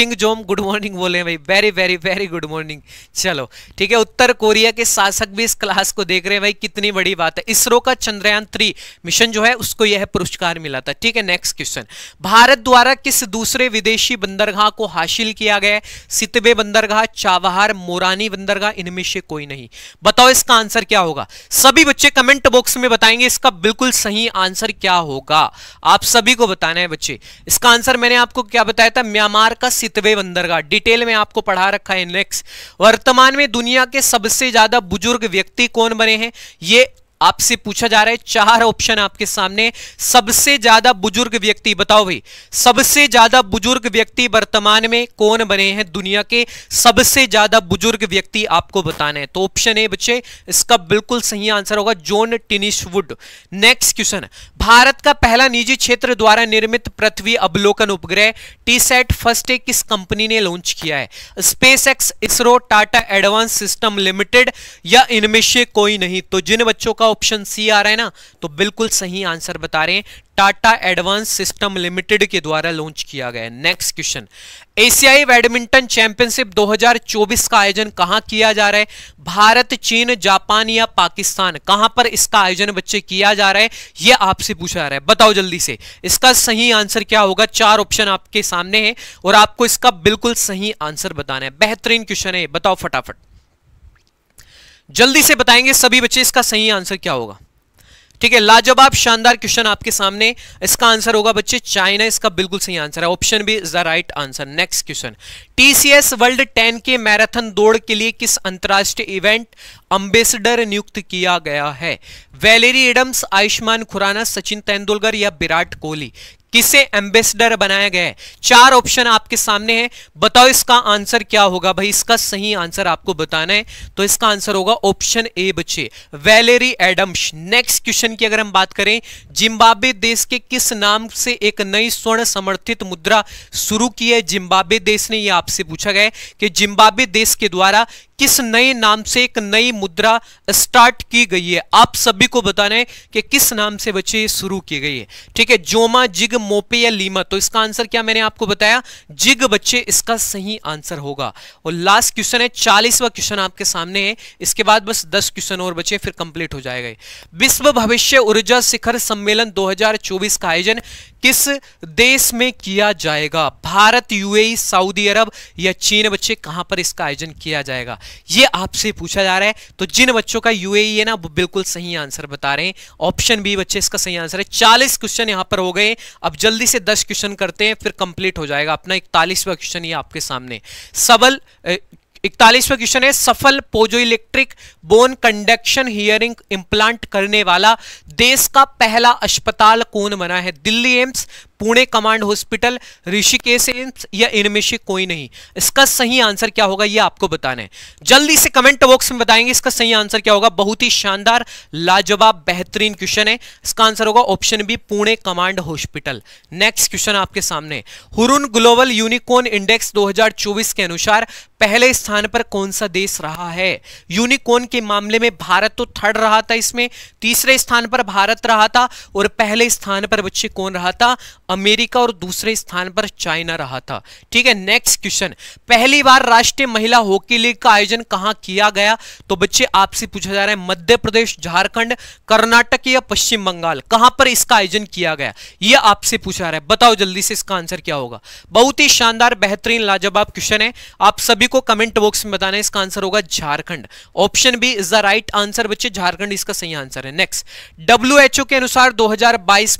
किंग जोम गुड मॉर्निंग बोले भाई very very very good morning चलो ठीक है उत्तर कोरिया के शासक भी इस क्लास को देख रहे हैं भाई कितनी बड़ी बात है इसरो का चंद्रयान थ्री मिशन जो है उसको यह पुरस्कार मिला था ठीक है नेक्स्ट क्वेश्चन भारत द्वारा किस दूसरे विदेशी बंदरगाह को हासिल किया गया सितबे बंदरगाह चावहार मोरानी बंदरगाह इनमें से कोई नहीं बताओ इसका आंसर क्या होगा सभी बच्चे कमेंट बॉक्स में बताएंगे इसका बिल्कुल सही आंसर क्या होगा आप सभी को बताना है बच्चे इसका आंसर मैंने आपको क्या बताया था म्यांमार का सितवे बंदरगाह डिटेल में आपको पढ़ा रखा है है नेक्स्ट वर्तमान में दुनिया के सबसे ज्यादा बुजुर्ग व्यक्ति कौन बने हैं ये आपसे पूछा जा रहा है चार ऑप्शन आपके सामने सबसे ज्यादा बुजुर्ग व्यक्ति बताओ भाई सबसे ज्यादा बुजुर्ग व्यक्ति वर्तमान में कौन बने हैं दुनिया के सबसे ज्यादा बुजुर्ग व्यक्ति आपको बताना है तो ऑप्शन ए बच्चे इसका बिल्कुल सही आंसर होगा John Tinniswood next question Bharat का पहला निजी क्षेत्र द्वारा निर्मित पृथ्वी अवलोकन उपग्रह टीसेट फर्स्ट किस कंपनी ने लॉन्च किया है space ISRO Tata advance system limited या इनमें से कोई नहीं तो जिन बच्चों का ऑप्शन सी आ रहा है ना तो बिल्कुल सही आंसर बता रहे हैं टाटा एडवांस सिस्टम लिमिटेड के द्वारा लॉन्च किया गया है नेक्स्ट क्वेश्चन एशियाई बैडमिंटन चैंपियनशिप 2024 का आयोजन कहां किया जा रहा है भारत चीन जापान या पाकिस्तान कहां पर इसका आयोजन बच्चे किया जा रहा है यह आपसे पूछा जा रहा है बताओ जल्दी से इसका सही आंसर क्या होगा चार ऑप्शन आपके सामने है और आपको इसका बिल्कुल सही आंसर बताना है बेहतरीन क्वेश्चन है बताओ फटाफट जल्दी से बताएंगे सभी बच्चे इसका सही आंसर क्या होगा ठीक है लाजवाब शानदार क्वेश्चन आपके सामने इसका आंसर होगा बच्चे चाइना इसका बिल्कुल सही आंसर है option B is the right answer next question TCS world 10 के मैराथन दौड़ के लिए किस अंतर्राष्ट्रीय इवेंट अंबेसडर नियुक्त किया गया है वैलेरी एडम्स आयुष्मान खुराना सचिन तेंदुलकर या विराट कोहली किसे एम्बेसडर बनाया गया है चार ऑप्शन आपके सामने हैं बताओ इसका आंसर क्या होगा भाई इसका सही आंसर आपको बताना है तो इसका आंसर होगा ऑप्शन ए बच्चे वैलेरी एडम्स नेक्स्ट क्वेश्चन की अगर हम बात करें जिम्बाब्वे देश के किस नाम से एक नई स्वर्ण समर्थित मुद्रा शुरू की है जिम्बाब्वे देश ने यह आपसे पूछा गया कि जिम्बाब्वे देश के द्वारा किस नए नाम से एक नई मुद्रा स्टार्ट की गई है आप सभी को बताना है कि किस नाम से बच्चे शुरू की गई है ठीक है जोमा जिग मोपे या लीमा तो इसका आंसर क्या मैंने आपको बताया जिग बच्चे इसका सही आंसर होगा और लास्ट क्वेश्चन है चालीसवा क्वेश्चन आपके सामने है इसके बाद बस दस क्वेश्चन और बचे फिर कंप्लीट हो जाएगा विश्व भविष्य ऊर्जा शिखर सम्मेलन दो का आयोजन किस देश में किया जाएगा भारत यूएई सऊदी अरब या चीन बच्चे कहां पर इसका आयोजन किया जाएगा ये आपसे पूछा जा रहा है तो जिन बच्चों का यूएई e है ना वो बिल्कुल सही आंसर बता रहे हैं ऑप्शन बी बच्चे इसका सही आंसर है चालीस क्वेश्चन यहाँ पर हो गए अब जल्दी से दस क्वेश्चन करते हैं फिर कंप्लीट हो जाएगा अपना इकतालीसवा क्वेश्चन ये आपके सामने सबल इकतालीसवा क्वेश्चन है सफल piezo electric bone conduction hearing implant करने वाला देश का पहला अस्पताल कौन बना है दिल्ली एम्स पुणे कमांड हॉस्पिटल ऋषिकेश एम्स या इनमें से कोई नहीं इसका सही आंसर क्या होगा ये आपको बताना है जल्दी से कमेंट बॉक्स में बताएंगे इसका सही आंसर क्या होगा बहुत ही शानदार लाजवाब बेहतरीन क्वेश्चन है इसका आंसर होगा option B Pune command hospital next question आपके सामने हुरुन ग्लोबल यूनिकॉर्न इंडेक्स दो के अनुसार पहले स्थान पर कौन सा देश रहा है यूनिकॉर्न के मामले में भारत तो थर्ड रहा था इसमें तीसरे स्थान पर भारत रहा था और पहले स्थान पर बच्चे कौन रहा था अमेरिका और दूसरे स्थान पर चाइना रहा था ठीक है नेक्स्ट क्वेश्चन पहली बार राष्ट्रीय महिला हॉकी लीग का आयोजन कहां किया गया तो बच्चे आपसे पूछा जा रहा है मध्य प्रदेश झारखंड कर्नाटक या पश्चिम बंगाल कहां पर इसका आयोजन किया गया यह आपसे पूछा जा रहा है बताओ जल्दी से इसका आंसर क्या होगा बहुत ही शानदार बेहतरीन लाजवाब क्वेश्चन है आप सभी को कमेंट बॉक्स में बताना इसका आंसर होगा Jharkhand option B is the right answer बच्चे झारखंड इसका सही आंसर है नेक्स्ट डब्ल्यू के अनुसार दो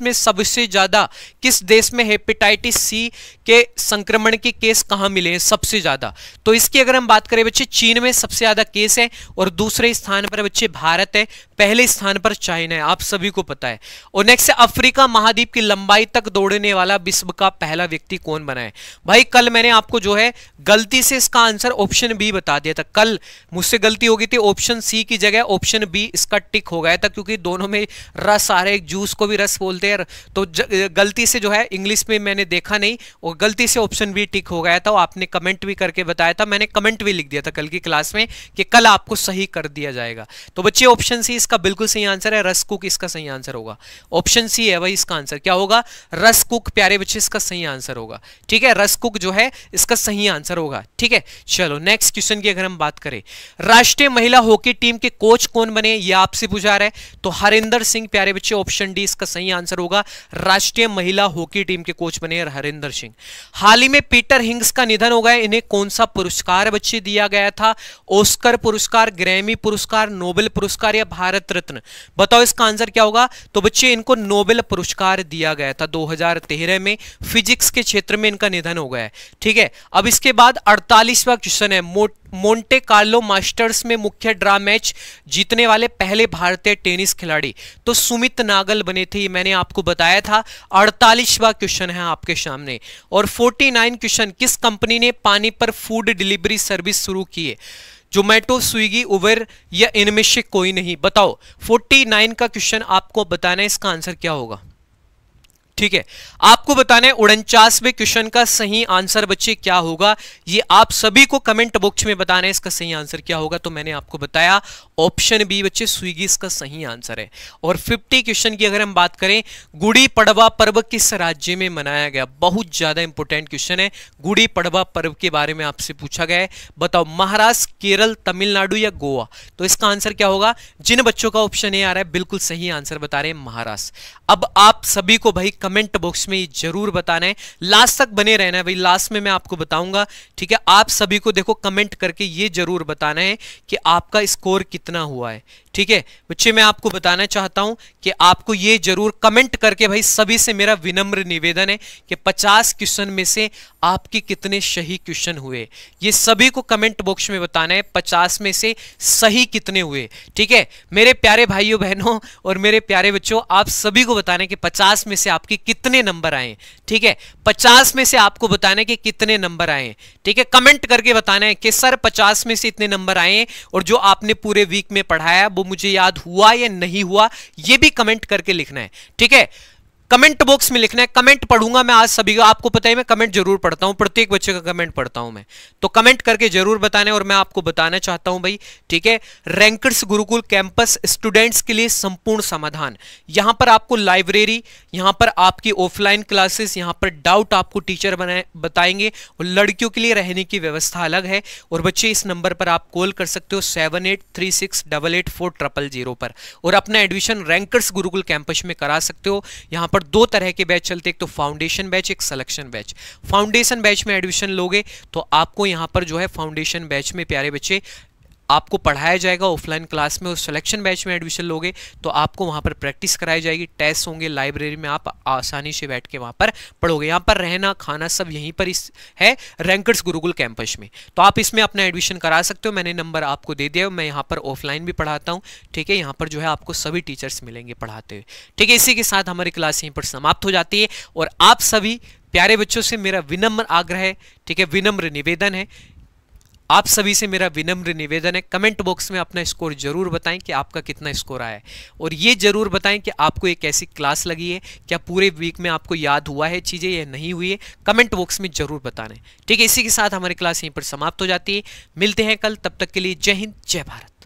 में सबसे ज्यादा किस देश में हेपेटाइटिस सी के संक्रमण के केस कहाँ मिले हैं सबसे ज़्यादा तो इसकी अगर हम बात करें बच्चे चीन में सबसे ज़्यादा केस है और दूसरे स्थान पर बच्चे भारत है पहले स्थान पर चाइना है आप सभी को पता है और नेक्स्ट अफ्रीका महाद्वीप की लंबाई तक दौड़ने वाला विश्व का पहला व्यक्ति कौन बना है भाई कल मैंने आपको जो है गलती से इसका आंसर ऑप्शन बी बता दिया था कल मुझसे गलती हो गई थी ऑप्शन सी की जगह ऑप्शन बी इसका टिक हो गया था क्योंकि दोनों में रस आ रहे जूस को भी रस बोलते हैं तो गलती से जो है इंग्लिश में मैंने देखा नहीं और गलती से ऑप्शन बी टिक हो गया था आपने कमेंट भी करके बताया था मैंने कमेंट भी लिख दिया था कल की क्लास में कि कल आपको सही कर दिया जाएगा तो बच्चे ऑप्शन सी इसका बिल्कुल सही आंसर है रस कुक इसका सही आंसर होगा ऑप्शन सी है भाई इसका आंसर क्या होगा रस कुक प्यारे बच्चे इसका सही आंसर होगा ठीक है रस कुक जो है इसका सही आंसर होगा ठीक है चलो नेक्स्ट क्वेश्चन की अगर हम बात करें राष्ट्रीय महिला हॉकी टीम के कोच कौन बने यह आपसे पूछा रहा है तो हरिंदर सिंह प्यारे बच्चे ऑप्शन डी इसका सही आंसर होगा राष्ट्रीय महिला हॉकी टीम के कोच बने हरिंदर सिंह हाल ही में पीटर हिंग्स का निधन हो गया इन्हें कौन सा पुरस्कार बच्चे दिया गया था ओस्कर पुरस्कार ग्रैमी पुरस्कार नोबेल पुरस्कार या भारत भारत रत्न बताओ इसका आंसर क्या होगा तो बच्चे इनको नोबेल पुरस्कार दिया गया था 2013 में फिजिक्स के क्षेत्र में इनका निधन हो गया है ठीक है अब इसके बाद अड़तालीसवा क्वेश्चन है मोट मोंटे कार्लो मास्टर्स में मुख्य ड्रा मैच जीतने वाले पहले भारतीय टेनिस खिलाड़ी तो सुमित नागल बने थे मैंने आपको बताया था अड़तालीसवा क्वेश्चन है आपके सामने और 49 क्वेश्चन किस कंपनी ने पानी पर फूड डिलीवरी सर्विस शुरू की है जोमेटो स्विगी उबेर या इनमें से कोई नहीं बताओ 49 का क्वेश्चन आपको बताना है इसका आंसर क्या होगा ठीक है आपको बताना है उनचासवें क्वेश्चन का सही आंसर बच्चे क्या होगा ये आप सभी को कमेंट बॉक्स में बताना है इसका सही आंसर क्या होगा तो मैंने आपको बताया ऑप्शन बी बच्चे स्विगी इसका सही आंसर है और 50 क्वेश्चन की अगर हम बात करें गुड़ी पड़वा पर्व किस राज्य में मनाया गया बहुत ज़्यादा इंपॉर्टेंट क्वेश्चन है गुड़ी पड़वा पर्व के बारे में आपसे पूछा गया है बताओ महाराष्ट्र केरल तमिलनाडु या गोवा तो इसका आंसर क्या होगा जिन बच्चों का ऑप्शन ए आ रहा है बिल्कुल सही आंसर बता रहे हैं महाराष्ट्र अब आप सभी को भाई कमेंट बॉक्स में जरूर बताना है लास्ट तक बने रहना है भाई लास्ट में मैं आपको बताऊंगा ठीक है आप सभी को देखो कमेंट करके ये जरूर बताना है कि आपका स्कोर कितना कितना हुआ है ठीक है बच्चे मैं आपको बताना चाहता हूं कि आपको ये जरूर कमेंट करके भाई सभी से मेरा विनम्र निवेदन है कि 50 क्वेश्चन में से आपके कितने सही क्वेश्चन हुए ये सभी को कमेंट बॉक्स में बताना है पचास में से सही कितने हुए ठीक है मेरे प्यारे भाइयों बहनों और मेरे प्यारे बच्चों आप सभी को बताना है कि पचास में से आपके कितने नंबर आए ठीक है पचास में से आपको बताना है कि कितने नंबर आए ठीक है कमेंट करके बताना है कि सर पचास में से इतने नंबर आए और जो आपने पूरे वीक में पढ़ाया वो मुझे याद हुआ या नहीं हुआ ये भी कमेंट करके लिखना है ठीक है कमेंट बॉक्स में लिखना है कमेंट पढ़ूंगा मैं आज सभी का आपको पता ही मैं कमेंट जरूर पढ़ता हूं प्रत्येक बच्चे का कमेंट पढ़ता हूं मैं तो कमेंट करके जरूर बताने और मैं आपको बताना चाहता हूं भाई ठीक है रैंकर्स गुरुकुल कैंपस स्टूडेंट्स के लिए संपूर्ण समाधान यहां पर आपको लाइब्रेरी यहां पर आपकी ऑफलाइन क्लासेस यहां पर डाउट आपको टीचर बनाए बताएंगे और लड़कियों के लिए रहने की व्यवस्था अलग है और बच्चे इस नंबर पर आप कॉल कर सकते हो seven eight three six double eight four zero पर और अपना एडमिशन रैंकर्स गुरुकुल कैंपस में करा सकते हो यहां पर पर दो तरह के बैच चलते एक तो फाउंडेशन बैच एक सिलेक्शन बैच फाउंडेशन बैच में एडमिशन लोगे तो आपको यहां पर जो है फाउंडेशन बैच में प्यारे बच्चे आपको पढ़ाया जाएगा ऑफलाइन क्लास में उस सिलेक्शन बैच में एडमिशन लोगे तो आपको वहाँ पर प्रैक्टिस कराई जाएगी टेस्ट होंगे लाइब्रेरी में आप आसानी से बैठ के वहाँ पर पढ़ोगे यहाँ पर रहना खाना सब यहीं पर इस है रैंकर्स गुरुगुल कैंपस में तो आप इसमें अपना एडमिशन करा सकते हो मैंने नंबर आपको दे दिया मैं यहाँ पर ऑफलाइन भी पढ़ाता हूँ ठीक है यहाँ पर जो है आपको सभी टीचर्स मिलेंगे पढ़ाते हुए ठीक है इसी के साथ हमारी क्लास यहीं पर समाप्त हो जाती है और आप सभी प्यारे बच्चों से मेरा विनम्र आग्रह है ठीक है विनम्र निवेदन है आप सभी से मेरा विनम्र निवेदन है कमेंट बॉक्स में अपना स्कोर जरूर बताएं कि आपका कितना स्कोर आया है और ये जरूर बताएं कि आपको एक ऐसी क्लास लगी है क्या पूरे वीक में आपको याद हुआ है चीज़ें या नहीं हुई है कमेंट बॉक्स में ज़रूर बताने ठीक है इसी के साथ हमारी क्लास यहीं पर समाप्त हो जाती है मिलते हैं कल तब तक के लिए जय हिंद जय भारत